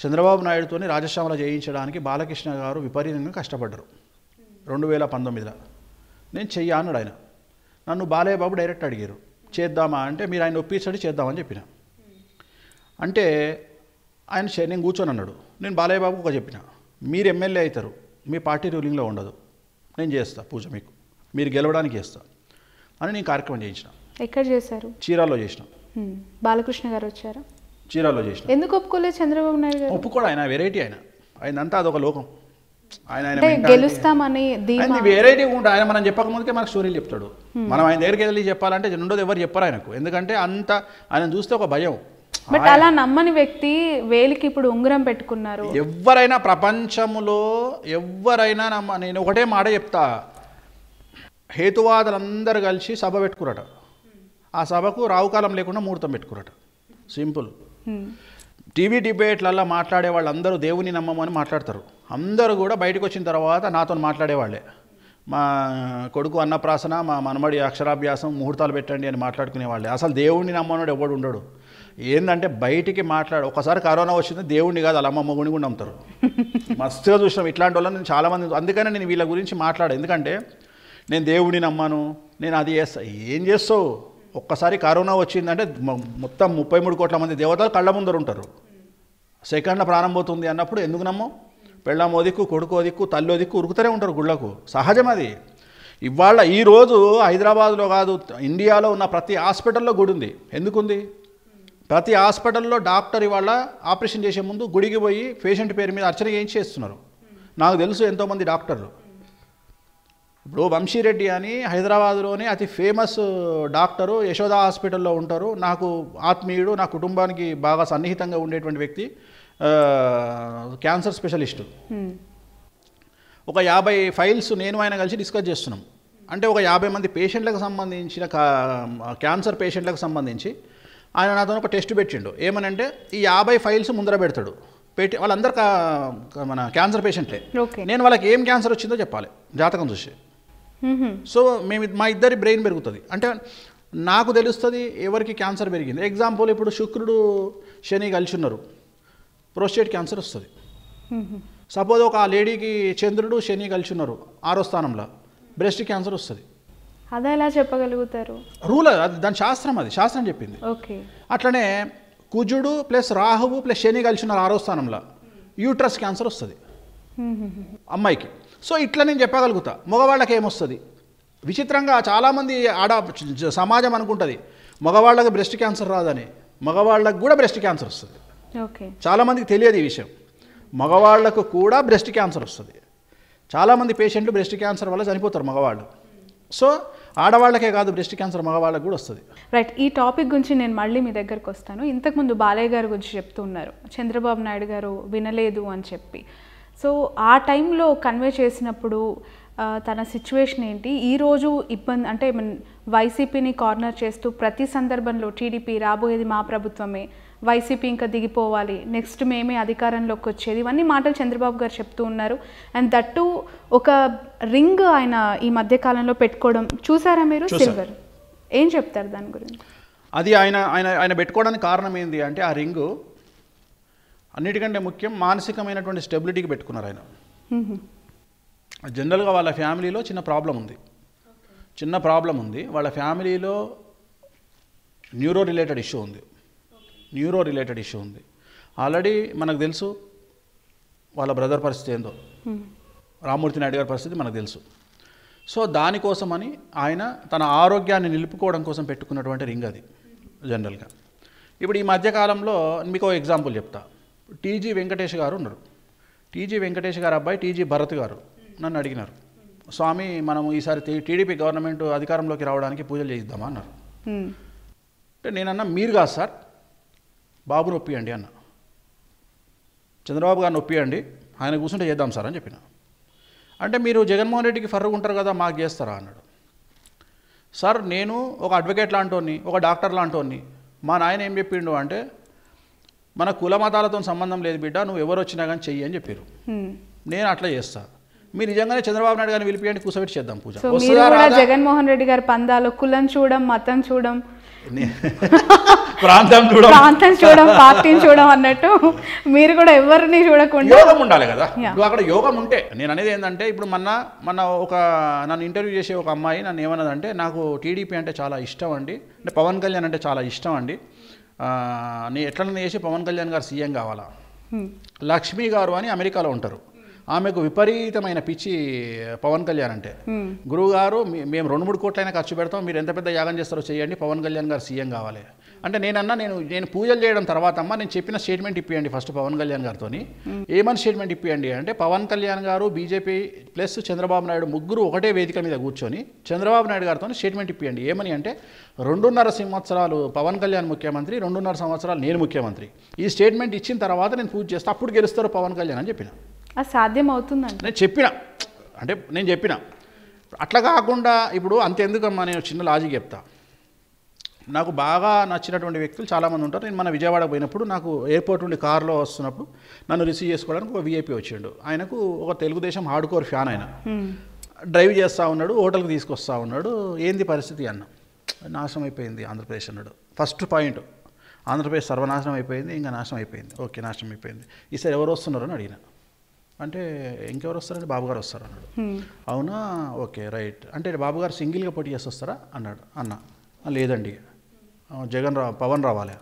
చంద్రబాబు నాయుడుతోని రాజశ్యామల చేయించడానికి బాలకృష్ణ గారు విపరీతంగా కష్టపడ్డారు రెండు వేల పంతొమ్మిదిలో నేను చెయ్యా అన్నాడు ఆయన నన్ను బాలయ్య బాబు డైరెక్ట్ అడిగారు చేద్దామా అంటే మీరు ఆయన ఒప్పించండి చేద్దామని చెప్పిన అంటే ఆయన నేను కూర్చొని అన్నాడు నేను బాలయ్య ఒక చెప్పిన మీరు ఎమ్మెల్యే అవుతారు మీ పార్టీ రూలింగ్లో ఉండదు నేను చేస్తా పూజ మీకు మీరు గెలవడానికి చేస్తా అని నేను కార్యక్రమం చేయించిన ఎక్కడ చేశారు చీరాల్లో చేసిన బాలకృష్ణ గారు వచ్చారు చీరాల్లో చేసిన ఎందుకు ఒప్పుకోలేదు చంద్రబాబు నాయుడు గారు ఒప్పుకోడు ఆయన వెరైటీ ఆయన ఆయన అంతా అదొక లోకం ఆయన ఆయన గెలుస్తామని వెరైటీ ఉంటుంది ఆయన మనం చెప్పక ముందుకే మనకు స్టోరీలు చెప్తాడు మనం ఆయన దగ్గరికి వెళ్ళి చెప్పాలంటే ఉండదు ఎవరు చెప్పరు ఆయనకు ఎందుకంటే అంత ఆయన చూస్తే ఒక భయం బట్ అలా నమ్మని వ్యక్తి వేలికి ఇప్పుడు ఉంగరం పెట్టుకున్నారు ఎవరైనా ప్రపంచములో ఎవరైనా నమ్మ నేను ఒకటే మాట చెప్తా హేతువాదులందరూ కలిసి సభ పెట్టుకురట ఆ సభకు రావుకాలం లేకుండా ముహూర్తం పెట్టుకురట సింపుల్ టీవీ డిబేట్లలో మాట్లాడే వాళ్ళందరూ దేవుని నమ్మమని మాట్లాడతారు అందరూ కూడా బయటకు వచ్చిన తర్వాత నాతో మాట్లాడేవాళ్ళే మా కొడుకు అన్నప్రాసన మా మనమడి అక్షరాభ్యాసం ముహూర్తాలు పెట్టండి అని మాట్లాడుకునేవాళ్ళే అసలు దేవుణ్ణి నమ్మనోడు ఎవడు ఉండడు ఏంటంటే బయటికి మాట్లాడు ఒకసారి కరోనా వచ్చింది దేవుడిని కాదు అలా అమ్మమ్మ గుణి కూడా నమ్ముతారు మస్తుగా చూసినాం ఇట్లాంటి వాళ్ళని నేను చాలామంది అందుకనే నేను వీళ్ళ గురించి మాట్లాడు ఎందుకంటే నేను దేవుడిని నమ్మాను నేను అది చేస్తా ఏం చేస్తావు ఒక్కసారి కరోనా వచ్చిందంటే మొత్తం ముప్పై మూడు కోట్ల మంది దేవతలు కళ్ళ ముందర ఉంటారు సెకండ్ ప్రారంభమవుతుంది అన్నప్పుడు ఎందుకు నమ్మం పెళ్ళం ఒదిక్కు కొడుకో దిక్కు తల్లి దిక్కు ఉరుకుతూనే ఉంటారు గుళ్ళకు సహజం అది ఇవాళ ఈరోజు హైదరాబాద్లో కాదు ఇండియాలో ఉన్న ప్రతి హాస్పిటల్లో గుడి ఉంది ఎందుకుంది ప్రతి హాస్పిటల్లో డాక్టర్ ఇవాళ ఆపరేషన్ చేసే ముందు గుడికి పోయి పేషెంట్ పేరు మీద అర్చన ఏం చేస్తున్నారు నాకు తెలుసు ఎంతోమంది డాక్టర్లు ఇప్పుడు వంశీరెడ్డి అని హైదరాబాద్లోని అతి ఫేమస్ డాక్టరు యశోద హాస్పిటల్లో ఉంటారు నాకు ఆత్మీయుడు నా కుటుంబానికి బాగా సన్నిహితంగా ఉండేటువంటి వ్యక్తి క్యాన్సర్ స్పెషలిస్టు ఒక యాభై ఫైల్స్ నేను ఆయన కలిసి డిస్కస్ చేస్తున్నాం అంటే ఒక యాభై మంది పేషెంట్లకు సంబంధించిన క్యాన్సర్ పేషెంట్లకు సంబంధించి ఆయన నాతో ఒక టెస్ట్ పెట్టిండు ఏమనంటే ఈ యాభై ఫైల్స్ ముందర పెడతాడు పెట్టి వాళ్ళందరు మన క్యాన్సర్ పేషెంట్లే నేను వాళ్ళకి ఏం క్యాన్సర్ వచ్చిందో చెప్పాలి జాతకం చూసి సో మేము మా ఇద్దరి బ్రెయిన్ పెరుగుతుంది అంటే నాకు తెలుస్తుంది ఎవరికి క్యాన్సర్ పెరిగింది ఎగ్జాంపుల్ ఇప్పుడు శుక్రుడు శని కలిసి ఉన్నారు ప్రోస్టేట్ క్యాన్సర్ వస్తుంది సపోజ్ ఒక లేడీకి చంద్రుడు శని కలిసి ఉన్నారు ఆరో స్థానంలో బ్రెస్ట్ క్యాన్సర్ వస్తుంది అదే ఎలా చెప్పగలుగుతారు రూల్ దాని శాస్త్రం అది శాస్త్రం చెప్పింది ఓకే అట్లనే కుజుడు ప్లస్ రాహువు ప్లస్ శని కలిసి ఉన్నారు ఆరో స్థానంలో యూట్రస్ క్యాన్సర్ వస్తుంది అమ్మాయికి సో ఇట్లా నేను చెప్పగలుగుతా మగవాళ్ళకి ఏమొస్తుంది విచిత్రంగా చాలామంది ఆడ సమాజం అనుకుంటుంది మగవాళ్ళకి బ్రెస్ట్ క్యాన్సర్ రాదని మగవాళ్ళకు కూడా బ్రెస్ట్ క్యాన్సర్ వస్తుంది ఓకే చాలామందికి తెలియదు ఈ విషయం మగవాళ్లకు కూడా బ్రెస్ట్ క్యాన్సర్ వస్తుంది చాలామంది పేషెంట్లు బ్రెస్ట్ క్యాన్సర్ వల్ల చనిపోతారు మగవాళ్ళు సో ఆడవాళ్ళకే కాదు బ్రెస్ట్ క్యాన్సర్ మగవాళ్ళకి కూడా వస్తుంది రైట్ ఈ టాపిక్ గురించి నేను మళ్ళీ మీ దగ్గరకు వస్తాను ఇంతకుముందు బాలయ్య గారి గురించి చెప్తూ ఉన్నారు చంద్రబాబు నాయుడు గారు వినలేదు అని చెప్పి సో ఆ టైంలో కన్వే చేసినప్పుడు తన సిచ్యువేషన్ ఏంటి ఈరోజు ఇబ్బంది అంటే వైసీపీని కార్నర్ చేస్తూ ప్రతి సందర్భంలో టీడీపీ రాబోయేది మా ప్రభుత్వమే వైసీపీ ఇంకా దిగిపోవాలి నెక్స్ట్ మేమే అధికారంలోకి వచ్చేది ఇవన్నీ మాటలు చంద్రబాబు గారు చెప్తూ ఉన్నారు అండ్ దట్టు ఒక రింగ్ ఆయన ఈ మధ్య కాలంలో పెట్టుకోవడం చూసారా మీరు సిల్వర్ ఏం చెప్తారు దాని గురించి అది ఆయన ఆయన ఆయన పెట్టుకోవడానికి కారణం ఏంటి అంటే ఆ రింగు అన్నిటికంటే ముఖ్యం మానసికమైనటువంటి స్టెబిలిటీకి పెట్టుకున్నారు ఆయన జనరల్గా వాళ్ళ ఫ్యామిలీలో చిన్న ప్రాబ్లం ఉంది చిన్న ప్రాబ్లం ఉంది వాళ్ళ ఫ్యామిలీలో న్యూరో రిలేటెడ్ ఇష్యూ ఉంది న్యూరో రిలేటెడ్ ఇష్యూ ఉంది ఆల్రెడీ మనకు తెలుసు వాళ్ళ బ్రదర్ పరిస్థితి ఏందో hmm. రామూర్తి నాయుడు గారి పరిస్థితి మనకు తెలుసు సో దానికోసమని ఆయన తన ఆరోగ్యాన్ని నిలుపుకోవడం కోసం పెట్టుకున్నటువంటి రింగ్ అది జనరల్గా ఇప్పుడు ఈ మధ్యకాలంలో మీకు ఎగ్జాంపుల్ చెప్తా టీజీ వెంకటేష్ గారు ఉన్నారు టీజీ వెంకటేష్ గారు అబ్బాయి టీజీ భరత్ గారు నన్ను అడిగినారు స్వామి మనం ఈసారి టీడీపీ గవర్నమెంట్ అధికారంలోకి రావడానికి పూజలు చేయిద్దామా అన్నారు hmm. అంటే నేనన్నా మీరు కాదు సార్ బాబుని ఒప్పియండి అన్న చంద్రబాబు గారిని ఒప్పియండి ఆయన కూర్చుంటే చేద్దాం సార్ అని చెప్పిన అంటే మీరు జగన్మోహన్ రెడ్డికి ఫర్రుగా ఉంటారు కదా మాకు చేస్తారా అన్నాడు సార్ నేను ఒక అడ్వకేట్ లాంటి ఒక డాక్టర్ లాంటి మా నాయన ఏం చెప్పిండు అంటే మన కుల మతాలతో సంబంధం లేదు బిడ్డ నువ్వు ఎవరు వచ్చినా కానీ చెయ్యి అని చెప్పారు నేను అట్లా చేస్తా మీరు నిజంగానే చంద్రబాబు నాయుడు గారిని పిలిపియండి కూర్చోబెట్టి చేద్దాం పూజ జగన్మోహన్ రెడ్డి గారి పందాలు కులం చూడడం మతం చూడడం ప్రాంతం చూడడం ప్రాంతం చూడడం పార్టీని చూడడం అన్నట్టు మీరు కూడా ఎవరిని చూడకుండా యోగం ఉండాలి కదా ఇప్పుడు అక్కడ యోగం ఉంటే నేను అనేది ఏంటంటే ఇప్పుడు మొన్న మన ఒక నన్ను ఇంటర్వ్యూ చేసే ఒక అమ్మాయి నన్ను ఏమన్నదంటే నాకు టీడీపీ అంటే చాలా ఇష్టం అండి అంటే పవన్ కళ్యాణ్ అంటే చాలా ఇష్టం అండి నేను ఎట్లన్నా చేసి పవన్ కళ్యాణ్ గారు సీఎం కావాలా లక్ష్మి గారు అని అమెరికాలో ఉంటారు ఆమెకు విపరీతమైన పిచ్చి పవన్ కళ్యాణ్ అంటే గురువుగారు మేము రెండు మూడు కోట్లైనా ఖర్చు పెడతాం మీరు ఎంత పెద్ద యాగం చేస్తారో చేయండి పవన్ కళ్యాణ్ గారు సీఎం కావాలి అంటే నేనన్నా నేను నేను పూజలు చేయడం తర్వాత అమ్మ నేను చెప్పిన స్టేట్మెంట్ ఇప్పియండి ఫస్ట్ పవన్ కళ్యాణ్ గారితో ఏమని స్టేట్మెంట్ ఇప్పియండి అంటే పవన్ కళ్యాణ్ గారు బీజేపీ ప్లస్ చంద్రబాబు నాయుడు ముగ్గురు ఒకటే వేదిక మీద కూర్చొని చంద్రబాబు నాయుడు గారితో స్టేట్మెంట్ ఇప్పియండి ఏమని అంటే రెండున్నర సంవత్సరాలు పవన్ కళ్యాణ్ ముఖ్యమంత్రి రెండున్నర సంవత్సరాలు నేను ముఖ్యమంత్రి ఈ స్టేట్మెంట్ ఇచ్చిన తర్వాత నేను పూజ చేస్తే అప్పుడు గెలుస్తారు పవన్ కళ్యాణ్ అని చెప్పిన సాధ్యం నేను చెప్పిన అంటే నేను చెప్పిన అట్లా కాకుండా ఇప్పుడు అంతెందుకమ్మా నేను చిన్న లాజిక్ చెప్తా నాకు బాగా నచ్చినటువంటి వ్యక్తులు చాలామంది ఉంటారు నేను మన విజయవాడ పోయినప్పుడు నాకు ఎయిర్పోర్ట్ నుండి కారులో వస్తున్నప్పుడు నన్ను రిసీవ్ చేసుకోవడానికి ఒక వీఐపీ వచ్చిండు ఆయనకు ఒక తెలుగుదేశం హార్డ్ కోర్ ఫ్యాన్ ఆయన డ్రైవ్ చేస్తూ ఉన్నాడు హోటల్కి తీసుకొస్తూ ఉన్నాడు ఏంది పరిస్థితి అన్న నాశనం అయిపోయింది ఆంధ్రప్రదేశ్ అన్నాడు ఫస్ట్ పాయింట్ ఆంధ్రప్రదేశ్ సర్వనాశనం అయిపోయింది ఇంకా నాశనం అయిపోయింది ఓకే నాశనం అయిపోయింది ఈసారి ఎవరు అని అడిగినా అంటే ఇంకెవరు వస్తారంటే బాబుగారు వస్తారు అన్నాడు అవునా ఓకే రైట్ అంటే బాబుగారు సింగిల్గా పోటీ చేసి వస్తారా అన్నాడు అన్న లేదండి జగన్ రా పవన్ రావాలి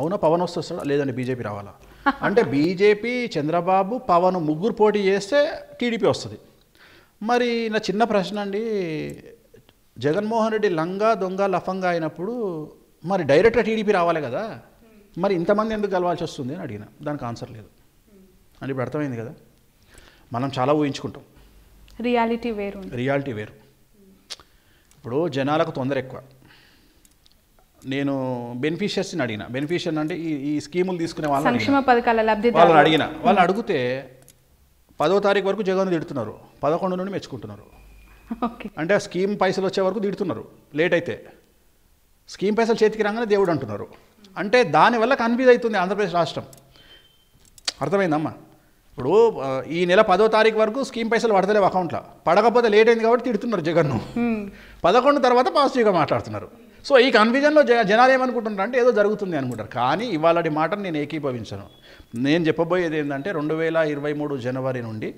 అవునా పవన్ వస్తారా లేదండి బీజేపీ రావాలా అంటే బీజేపీ చంద్రబాబు పవన్ ముగ్గురు పోటీ చేస్తే టీడీపీ వస్తుంది మరి నా చిన్న ప్రశ్న అండి జగన్మోహన్ రెడ్డి లంగా దొంగ లఫంగా అయినప్పుడు మరి డైరెక్ట్గా టీడీపీ రావాలి కదా మరి ఇంతమంది ఎందుకు కలవాల్సి వస్తుంది అని అడిగిన దానికి ఆన్సర్ లేదు అని ఇప్పుడు అర్థమైంది కదా మనం చాలా ఊహించుకుంటాం రియాలిటీ వేరు రియాలిటీ వేరు ఇప్పుడు జనాలకు తొందర ఎక్కువ నేను బెనిఫిషియర్స్ని అడిగిన బెనిఫిషియర్ అంటే ఈ ఈ స్కీములు తీసుకునే వాళ్ళు సంక్షేమ పథకాల లబ్ధి వాళ్ళని అడిగిన వాళ్ళని అడిగితే పదో తారీఖు వరకు జగన్ తిడుతున్నారు పదకొండు నుండి మెచ్చుకుంటున్నారు అంటే ఆ స్కీమ్ పైసలు వచ్చే వరకు తిడుతున్నారు లేట్ అయితే స్కీమ్ పైసలు చేతికి రాగానే దేవుడు అంటున్నారు అంటే దానివల్ల కన్ఫ్యూజ్ అవుతుంది ఆంధ్రప్రదేశ్ రాష్ట్రం అర్థమైందమ్మా ఇప్పుడు ఈ నెల పదో తారీఖు వరకు స్కీమ్ పైసలు పడతలేవు అకౌంట్లో పడకపోతే లేట్ అయింది కాబట్టి తిడుతున్నారు జగన్ను పదకొండు తర్వాత పాజిటివ్గా మాట్లాడుతున్నారు సో ఈ కన్ఫ్యూజన్లో జనాలు ఏమనుకుంటున్నారు అంటే ఏదో జరుగుతుంది అనుకుంటారు కానీ ఇవాళ మాటను నేను ఏకీభవించను నేను చెప్పబోయేది ఏంటంటే రెండు వేల ఇరవై మూడు జనవరి నుండి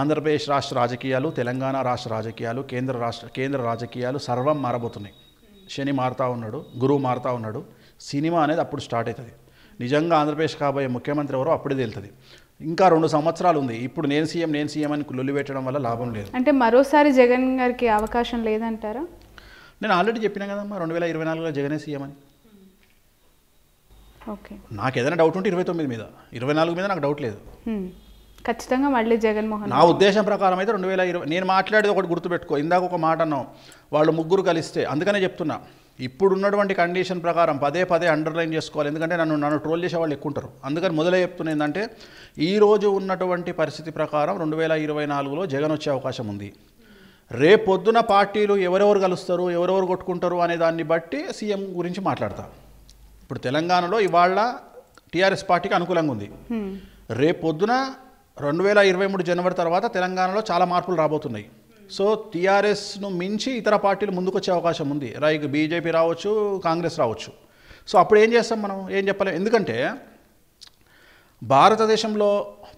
ఆంధ్రప్రదేశ్ రాష్ట్ర రాజకీయాలు తెలంగాణ రాష్ట్ర రాజకీయాలు కేంద్ర రాష్ట్ర కేంద్ర రాజకీయాలు సర్వం మారబోతున్నాయి శని మారుతూ ఉన్నాడు గురువు మారుతూ ఉన్నాడు సినిమా అనేది అప్పుడు స్టార్ట్ అవుతుంది నిజంగా ఆంధ్రప్రదేశ్ కాబోయే ముఖ్యమంత్రి ఎవరో అప్పుడే తెలుతుంది ఇంకా రెండు సంవత్సరాలు ఉంది ఇప్పుడు నేను సీఎం నేను సీఎం అని కుల్లు పెట్టడం వల్ల లాభం లేదు అంటే మరోసారి జగన్ గారికి అవకాశం లేదంటారా నేను ఆల్రెడీ చెప్పినా కదమ్మా రెండు వేల ఇరవై నాలుగులో జగనే సీఎం అని ఓకే నాకు ఏదైనా డౌట్ ఉంటే ఇరవై తొమ్మిది మీద ఇరవై నాలుగు మీద నాకు డౌట్ లేదు ఖచ్చితంగా మళ్ళీ జగన్మోహన్ నా ఉద్దేశం ప్రకారం అయితే రెండు వేల ఇరవై నేను మాట్లాడేది ఒకటి గుర్తుపెట్టుకో ఇందాక ఒక మాట అన్నాం వాళ్ళు ముగ్గురు కలిస్తే అందుకనే చెప్తున్నా ఇప్పుడున్నటువంటి కండిషన్ ప్రకారం పదే పదే అండర్లైన్ చేసుకోవాలి ఎందుకంటే నన్ను నన్ను ట్రోల్ చేసే వాళ్ళు ఎక్కువ ఉంటారు అందుకని మొదలై చెప్తున్న ఏంటంటే ఈరోజు ఉన్నటువంటి పరిస్థితి ప్రకారం రెండు వేల ఇరవై నాలుగులో జగన్ వచ్చే అవకాశం ఉంది రేపొద్దున పార్టీలు ఎవరెవరు కలుస్తారు ఎవరెవరు కొట్టుకుంటారు అనే దాన్ని బట్టి సీఎం గురించి మాట్లాడతా ఇప్పుడు తెలంగాణలో ఇవాళ టీఆర్ఎస్ పార్టీకి అనుకూలంగా ఉంది రేపొద్దున రెండు వేల ఇరవై మూడు జనవరి తర్వాత తెలంగాణలో చాలా మార్పులు రాబోతున్నాయి సో టీఆర్ఎస్ను మించి ఇతర పార్టీలు ముందుకొచ్చే అవకాశం ఉంది రైక్ బీజేపీ రావచ్చు కాంగ్రెస్ రావచ్చు సో అప్పుడు ఏం చేస్తాం మనం ఏం చెప్పలేం ఎందుకంటే భారతదేశంలో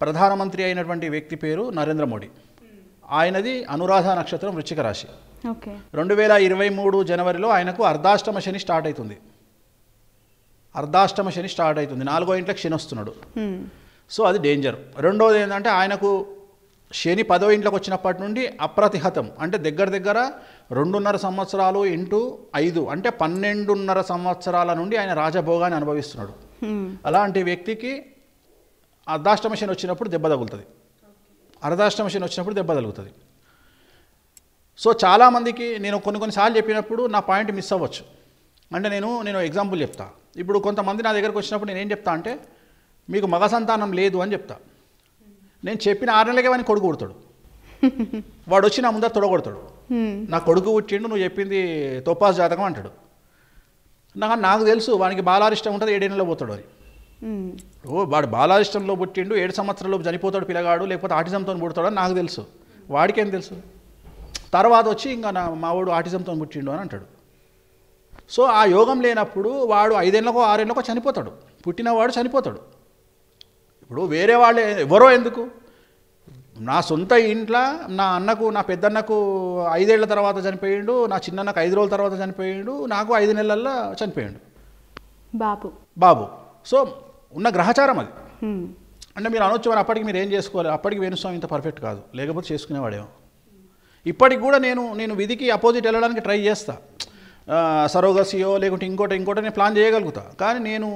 ప్రధానమంత్రి అయినటువంటి వ్యక్తి పేరు నరేంద్ర మోడీ ఆయనది అనురాధ నక్షత్రం వృచ్చిక రాశి రెండు వేల ఇరవై మూడు జనవరిలో ఆయనకు అర్ధాష్టమ శని స్టార్ట్ అవుతుంది అర్ధాష్టమ శని స్టార్ట్ అవుతుంది నాలుగో ఇంట్లో క్షీణొస్తున్నాడు సో అది డేంజర్ రెండోది ఏంటంటే ఆయనకు శని పదో ఇంట్లోకి వచ్చినప్పటి నుండి అప్రతిహతం అంటే దగ్గర దగ్గర రెండున్నర సంవత్సరాలు ఇంటూ ఐదు అంటే పన్నెండున్నర సంవత్సరాల నుండి ఆయన రాజభోగాన్ని అనుభవిస్తున్నాడు అలాంటి వ్యక్తికి అర్ధాష్టమ శని వచ్చినప్పుడు దెబ్బ తగులుతుంది అర్ధాష్టమ శని వచ్చినప్పుడు దెబ్బ తగులుతుంది సో చాలామందికి నేను కొన్ని కొన్నిసార్లు చెప్పినప్పుడు నా పాయింట్ మిస్ అవ్వచ్చు అంటే నేను నేను ఎగ్జాంపుల్ చెప్తాను ఇప్పుడు కొంతమంది నా దగ్గరకు వచ్చినప్పుడు నేనేం చెప్తా అంటే మీకు మగ సంతానం లేదు అని చెప్తాను నేను చెప్పిన ఆరు నెలలకే వాడిని కొడుకు కొడతాడు వాడు వచ్చి నా ముందర తొడగొడతాడు నా కొడుకు పుట్టిండు నువ్వు చెప్పింది తోపాస్ జాతకం అంటాడు నాకు నాకు తెలుసు వానికి బాలారిష్టం ఉంటుంది నెలలో పోతాడు అని వాడు బాలారిష్టంలో పుట్టిండు ఏడు సంవత్సరంలో చనిపోతాడు పిల్లగాడు లేకపోతే ఆటిజంతో పుడతాడు అని నాకు తెలుసు వాడికేం తెలుసు తర్వాత వచ్చి ఇంకా నా మావాడు ఆటిజంతో పుట్టిండు అని అంటాడు సో ఆ యోగం లేనప్పుడు వాడు ఐదేళ్ళకో ఆరేళ్ళకో చనిపోతాడు పుట్టినవాడు చనిపోతాడు ఇప్పుడు వేరే వాళ్ళే ఎవరో ఎందుకు నా సొంత ఇంట్లో నా అన్నకు నా పెద్దన్నకు ఐదేళ్ల తర్వాత చనిపోయిండు నా చిన్నన్నకు ఐదు రోజుల తర్వాత చనిపోయిండు నాకు ఐదు నెలల్లో చనిపోయిండు బాబు బాబు సో ఉన్న గ్రహచారం అది అంటే మీరు అనొచ్చు మరి అప్పటికి మీరు ఏం చేసుకోవాలి అప్పటికి వేణుస్వామి ఇంత పర్ఫెక్ట్ కాదు లేకపోతే చేసుకునేవాడేమో ఇప్పటికి కూడా నేను నేను విధికి అపోజిట్ వెళ్ళడానికి ట్రై చేస్తాను సరోగసియో లేకుంటే ఇంకోటి ఇంకోటి నేను ప్లాన్ చేయగలుగుతా కానీ నేను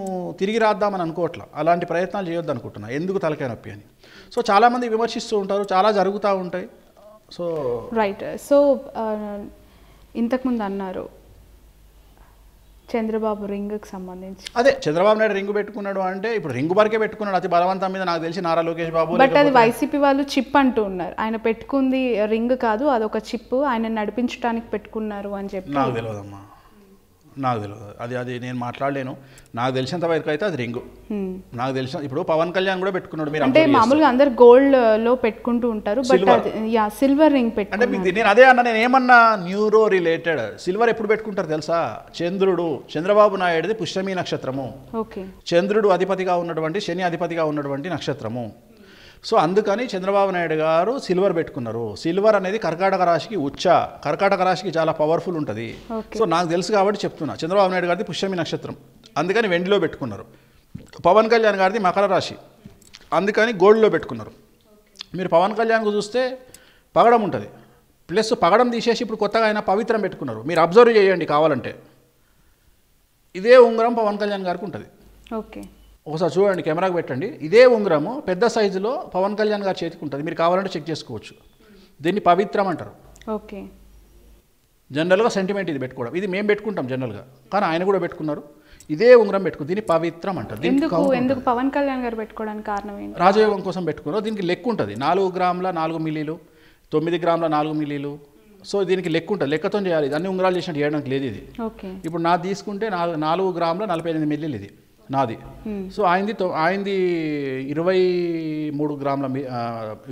తిరిగి రాద్దామని అనుకోవట్లా అలాంటి ప్రయత్నాలు చేయొద్దు అనుకుంటున్నా ఎందుకు తలకాయ నొప్పి అని సో చాలామంది విమర్శిస్తూ ఉంటారు చాలా జరుగుతూ ఉంటాయి సో రైట్ సో ఇంతకుముందు అన్నారు చంద్రబాబు రింగ్కి సంబంధించి అదే చంద్రబాబు నాయుడు రింగు పెట్టుకున్నాడు అంటే ఇప్పుడు రింగు వరకే పెట్టుకున్నాడు అతి బలవంతం మీద నాకు తెలిసి నారా లోకేష్ బాబు బట్ అది వైసీపీ వాళ్ళు చిప్ అంటూ ఉన్నారు ఆయన పెట్టుకుంది రింగ్ కాదు అదొక చిప్ ఆయన నడిపించడానికి పెట్టుకున్నారు అని చెప్పి నాకు అమ్మా నాకు తెలియదు అది అది నేను మాట్లాడలేను నాకు తెలిసినంత వరకు అయితే అది రింగు నాకు తెలిసిన ఇప్పుడు పవన్ కళ్యాణ్ కూడా పెట్టుకున్నాడు మీరు అంటే మామూలుగా అందరు గోల్డ్ లో పెట్టుకుంటూ ఉంటారు యా సిల్వర్ రింగ్ పెట్టి అంటే నేను అదే అన్న నేను ఏమన్నా న్యూరో రిలేటెడ్ సిల్వర్ ఎప్పుడు పెట్టుకుంటారు తెలుసా చంద్రుడు చంద్రబాబు నాయుడిది పుష్యమి నక్షత్రము చంద్రుడు అధిపతిగా ఉన్నటువంటి శని అధిపతిగా ఉన్నటువంటి నక్షత్రము సో అందుకని చంద్రబాబు నాయుడు గారు సిల్వర్ పెట్టుకున్నారు సిల్వర్ అనేది కర్కాటక రాశికి ఉచ్చ కర్కాటక రాశికి చాలా పవర్ఫుల్ ఉంటుంది సో నాకు తెలుసు కాబట్టి చెప్తున్నా చంద్రబాబు నాయుడు గారిది పుష్యమి నక్షత్రం అందుకని వెండిలో పెట్టుకున్నారు పవన్ కళ్యాణ్ గారిది మకర రాశి అందుకని గోల్డ్లో పెట్టుకున్నారు మీరు పవన్ కళ్యాణ్కు చూస్తే పగడం ఉంటుంది ప్లస్ పగడం తీసేసి ఇప్పుడు కొత్తగా ఆయన పవిత్రం పెట్టుకున్నారు మీరు అబ్జర్వ్ చేయండి కావాలంటే ఇదే ఉంగరం పవన్ కళ్యాణ్ గారికి ఉంటుంది ఓకే ఒకసారి చూడండి కెమెరాకు పెట్టండి ఇదే ఉంగరము పెద్ద సైజులో పవన్ కళ్యాణ్ గారి చేతికి ఉంటుంది మీరు కావాలంటే చెక్ చేసుకోవచ్చు దీన్ని పవిత్రం అంటారు ఓకే జనరల్గా సెంటిమెంట్ ఇది పెట్టుకోవడం ఇది మేము పెట్టుకుంటాం జనరల్గా కానీ ఆయన కూడా పెట్టుకున్నారు ఇదే ఉంగరం పెట్టుకుని దీన్ని పవిత్రం అంటారు ఎందుకు ఎందుకు పవన్ కళ్యాణ్ గారు పెట్టుకోవడానికి కారణం రాజయోగం కోసం పెట్టుకున్నారు దీనికి లెక్క ఉంటుంది నాలుగు గ్రాముల నాలుగు మిల్లీలు తొమ్మిది గ్రాముల నాలుగు మిల్లీలు సో దీనికి లెక్క ఉంటుంది లెక్కతో చేయాలి ఇది అన్ని ఉంగరాలు చేసినట్టు చేయడానికి లేదు ఇది ఇప్పుడు నా తీసుకుంటే నాలుగు నాలుగు గ్రాముల నలభై ఎనిమిది మిల్లీలు ఇది నాది సో ఆయనది ఆయనది ఇరవై మూడు గ్రాముల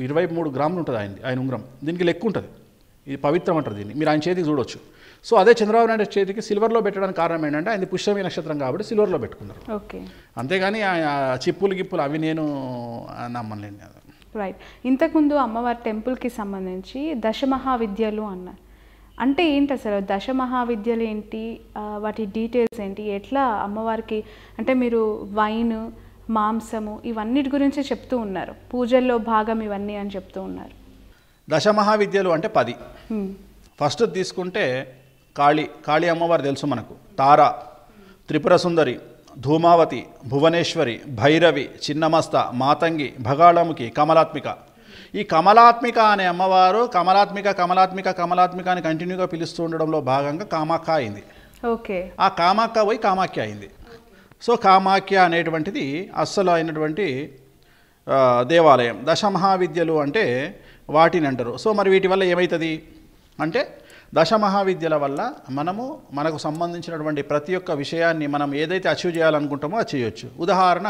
ఇరవై మూడు గ్రాములు ఉంటుంది ఆయనది ఆయన ఉంగరం దీనికి లెక్క ఉంటుంది ఇది పవిత్రం అంటారు దీన్ని మీరు ఆయన చేతికి చూడొచ్చు సో అదే చంద్రబాబు నాయుడు చేతికి సిల్వర్లో పెట్టడానికి కారణం ఏంటంటే ఆయన పుష్యమి నక్షత్రం కాబట్టి సిల్వర్లో పెట్టుకున్నారు అంతేగాని చిప్పులు గిప్పులు అవి నేను నమ్మలేను రైట్ ఇంతకుముందు అమ్మవారి టెంపుల్కి సంబంధించి విద్యలు అన్నారు అంటే ఏంటి అసలు దశ మహావిద్యలు ఏంటి వాటి డీటెయిల్స్ ఏంటి ఎట్లా అమ్మవారికి అంటే మీరు వైన్ మాంసము ఇవన్నిటి గురించి చెప్తూ ఉన్నారు పూజల్లో భాగం ఇవన్నీ అని చెప్తూ ఉన్నారు దశ మహావిద్యలు అంటే పది ఫస్ట్ తీసుకుంటే కాళీ కాళీ అమ్మవారు తెలుసు మనకు తారా త్రిపుర సుందరి ధూమావతి భువనేశ్వరి భైరవి చిన్నమస్త మాతంగి భగాళముఖి కమలాత్మిక ఈ కమలాత్మిక అనే అమ్మవారు కమలాత్మిక కమలాత్మిక కమలాత్మిక అని కంటిన్యూగా పిలుస్తూ ఉండడంలో భాగంగా కామాఖ్య అయింది ఓకే ఆ కామాఖ్య పోయి కామాఖ్య అయింది సో కామాఖ్య అనేటువంటిది అస్సలు అయినటువంటి దేవాలయం దశమహావిద్యలు అంటే వాటిని అంటారు సో మరి వీటి వల్ల ఏమవుతుంది అంటే దశమహావిద్యల వల్ల మనము మనకు సంబంధించినటువంటి ప్రతి ఒక్క విషయాన్ని మనం ఏదైతే అచీవ్ చేయాలనుకుంటామో అది చేయొచ్చు ఉదాహరణ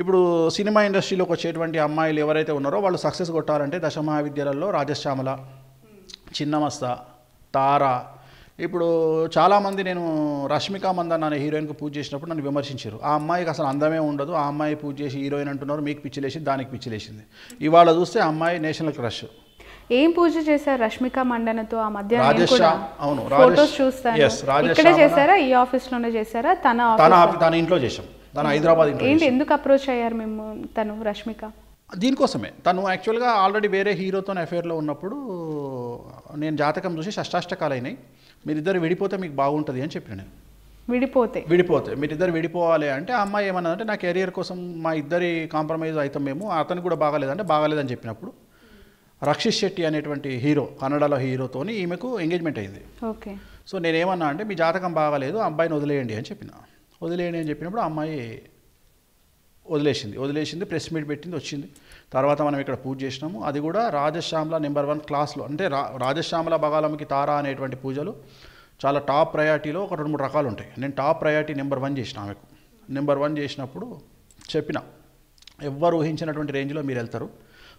ఇప్పుడు సినిమా ఇండస్ట్రీలోకి వచ్చేటువంటి అమ్మాయిలు ఎవరైతే ఉన్నారో వాళ్ళు సక్సెస్ కొట్టారంటే మహావిద్యాలయంలో రాజశ్యామల చిన్నమస్త తారా ఇప్పుడు చాలామంది నేను రష్మిక మందన్ అనే హీరోయిన్కి పూజ చేసినప్పుడు నన్ను విమర్శించారు ఆ అమ్మాయికి అసలు అందమే ఉండదు ఆ అమ్మాయి పూజ చేసి హీరోయిన్ అంటున్నారు మీకు పిచ్చిలేసి దానికి పిచ్చిలేసింది ఇవాళ చూస్తే అమ్మాయి నేషనల్ క్రష్ ఏం పూజ చేశారు రష్మిక మండనతో ఆ మధ్య అవును ఫోటోస్ చేశారా ఈ ఆఫీస్ లోనే చేశారా తన తన ఇంట్లో చేశాం తను హైదరాబాద్ ఏంటి ఎందుకు అప్రోచ్ అయ్యారు మేము తను రష్మిక దీనికోసమే తను యాక్చువల్గా ఆల్రెడీ వేరే హీరోతో అఫేర్లో ఉన్నప్పుడు నేను జాతకం చూసి షష్టాష్టకాలు అయినాయి మీరిద్దరు విడిపోతే మీకు బాగుంటుంది అని చెప్పిన నేను విడిపోతే విడిపోతే మీరిద్దరు విడిపోవాలి అంటే ఆ అమ్మాయి ఏమన్నా అంటే నా కెరియర్ కోసం మా ఇద్దరి కాంప్రమైజ్ అవుతాం మేము అతను కూడా బాగాలేదంటే బాగాలేదని చెప్పినప్పుడు రక్షిత్ శెట్టి అనేటువంటి హీరో కన్నడలో హీరోతోని ఈమెకు ఎంగేజ్మెంట్ అయింది ఓకే సో నేనేమన్నా అంటే మీ జాతకం బాగాలేదు అబ్బాయిని వదిలేయండి అని చెప్పిన వదిలేయండి అని చెప్పినప్పుడు ఆ అమ్మాయి వదిలేసింది వదిలేసింది ప్రెస్ మీట్ పెట్టింది వచ్చింది తర్వాత మనం ఇక్కడ పూజ చేసినాము అది కూడా రాజశ్యామల నెంబర్ వన్ క్లాస్లో అంటే రా రాజశ్యామల బగాలమ్మకి తారా అనేటువంటి పూజలు చాలా టాప్ ప్రయారిటీలో ఒక రెండు మూడు రకాలు ఉంటాయి నేను టాప్ ప్రయారిటీ నెంబర్ వన్ చేసిన ఆమెకు నెంబర్ వన్ చేసినప్పుడు చెప్పిన ఎవ్వరు ఊహించినటువంటి రేంజ్లో మీరు వెళ్తారు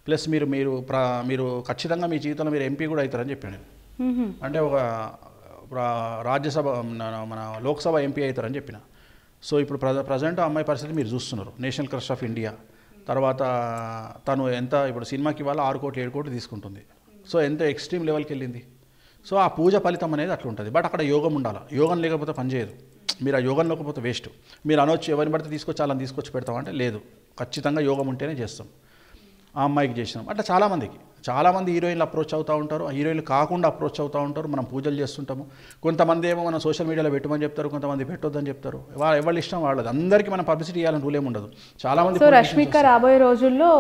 ప్లస్ మీరు మీరు మీరు ఖచ్చితంగా మీ జీవితంలో మీరు ఎంపీ కూడా అవుతారని చెప్పాను అంటే ఒక రాజ్యసభ మన లోక్సభ ఎంపీ అవుతారని చెప్పిన సో ఇప్పుడు ప్రజ ప్రజెంట్ అమ్మాయి పరిస్థితి మీరు చూస్తున్నారు నేషనల్ క్రష్ ఆఫ్ ఇండియా తర్వాత తను ఎంత ఇప్పుడు సినిమాకి వాళ్ళ ఆరు కోట్లు ఏడు కోట్లు తీసుకుంటుంది సో ఎంత ఎక్స్ట్రీమ్ లెవెల్కి వెళ్ళింది సో ఆ పూజ ఫలితం అనేది అట్లా ఉంటుంది బట్ అక్కడ యోగం ఉండాలి యోగం లేకపోతే పనిచేయదు మీరు ఆ యోగం లేకపోతే వేస్ట్ మీరు అనొచ్చు ఎవరిని పడితే తీసుకొచ్చి అలా తీసుకొచ్చి పెడతామంటే లేదు ఖచ్చితంగా యోగం ఉంటేనే చేస్తాం ఆ అమ్మాయికి చేసినాం అట్లా చాలామందికి చాలామంది హీరోయిన్లు అప్రోచ్ అవుతూ ఉంటారు హీరోయిన్లు కాకుండా అప్రోచ్ అవుతూ ఉంటారు మనం పూజలు చేస్తుంటాము కొంతమంది ఏమో మనం సోషల్ మీడియాలో పెట్టమని చెప్తారు కొంతమంది పెట్టొద్దని చెప్తారు వాళ్ళు ఎవరి ఇష్టం వాళ్ళది అందరికీ మనం పబ్లిసిటీ ఇవ్వాలని రూల్ ఉండదు చాలామంది రష్మిక రాబోయే రోజుల్లో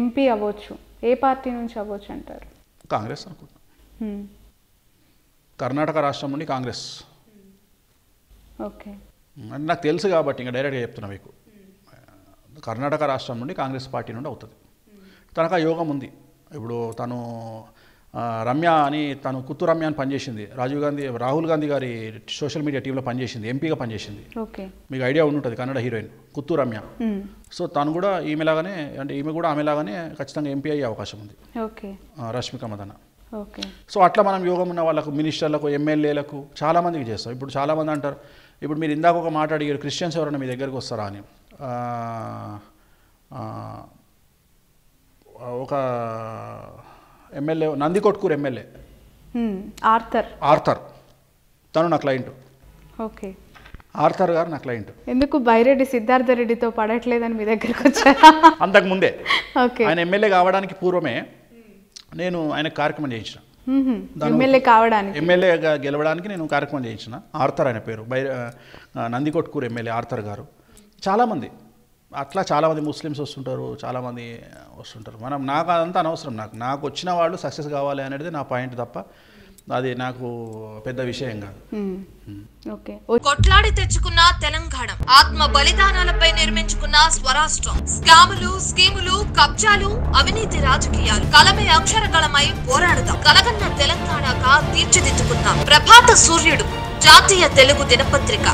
ఎంపీ అవ్వచ్చు ఏ పార్టీ నుంచి అవ్వచ్చు అంటారు కాంగ్రెస్ అనుకుంటున్నాను కర్ణాటక రాష్ట్రం నుండి కాంగ్రెస్ ఓకే అంటే నాకు తెలుసు కాబట్టి ఇంకా డైరెక్ట్గా చెప్తున్నా మీకు కర్ణాటక రాష్ట్రం నుండి కాంగ్రెస్ పార్టీ నుండి అవుతుంది తనకు యోగం ఉంది ఇప్పుడు తను రమ్య అని తను కుత్తు రమ్య అని పనిచేసింది రాజీవ్ గాంధీ రాహుల్ గాంధీ గారి సోషల్ మీడియా టీంలో పనిచేసింది ఎంపీగా పనిచేసింది మీకు ఐడియా ఉంటుంది కన్నడ హీరోయిన్ కుత్తు రమ్య సో తను కూడా ఈమెలాగానే అంటే ఈమె కూడా ఆమెలాగానే ఖచ్చితంగా ఎంపీ అయ్యే అవకాశం ఉంది రష్మిక మదన సో అట్లా మనం యోగం ఉన్న వాళ్ళకు మినిస్టర్లకు ఎమ్మెల్యేలకు మందికి చేస్తాం ఇప్పుడు చాలామంది అంటారు ఇప్పుడు మీరు ఇందాక ఒక మాట్లాడిగారు క్రిస్టియన్స్ ఎవరైనా మీ దగ్గరకు వస్తారా అని ఒక MLA Nandikotkur MLA Arthur Arthur తను నా క్లయింట్ ఓకే ఆర్థర్ గారు నా క్లయింట్ ఎందుకు బైరెడ్డి సిద్ధార్థ రెడ్డితో పడట్లేదని మీ దగ్గరకు వచ్చా అంతకు ముందే ఓకే ఆయన ఎమ్మెల్యే కావడానికి పూర్వమే నేను ఆయన కార్యక్రమం చేయించిన ఎమ్మెల్యే కావడానికి ఎమ్మెల్యేగా గెలవడానికి నేను కార్యక్రమం చేయించిన ఆర్థర్ ఆయన పేరు బై నందికొట్కూరు ఎమ్మెల్యే ఆర్థర్ గారు చాలామంది అట్లా చాలామంది ముస్లిమ్స్ వస్తుంటారు చాలామంది వస్తుంటారు మనం నాకు అదంతా అనవసరం నాకు నాకు వచ్చిన వాళ్ళు సక్సెస్ కావాలి అనేది నా పాయింట్ తప్ప అది నాకు పెద్ద విషయం కాదు కొట్లాడి తెచ్చుకున్న తెలంగాణ ఆత్మ బలిదానాలపై నిర్మించుకున్న స్వరాష్ట్రం స్కాములు స్కీములు కబ్జాలు అవినీతి రాజకీయాలు కలమే అక్షర కళమై పోరాడుతాం కలగన్న తెలంగాణగా తీర్చిదిద్దుకుందాం ప్రభాత సూర్యుడు జాతీయ తెలుగు దినపత్రిక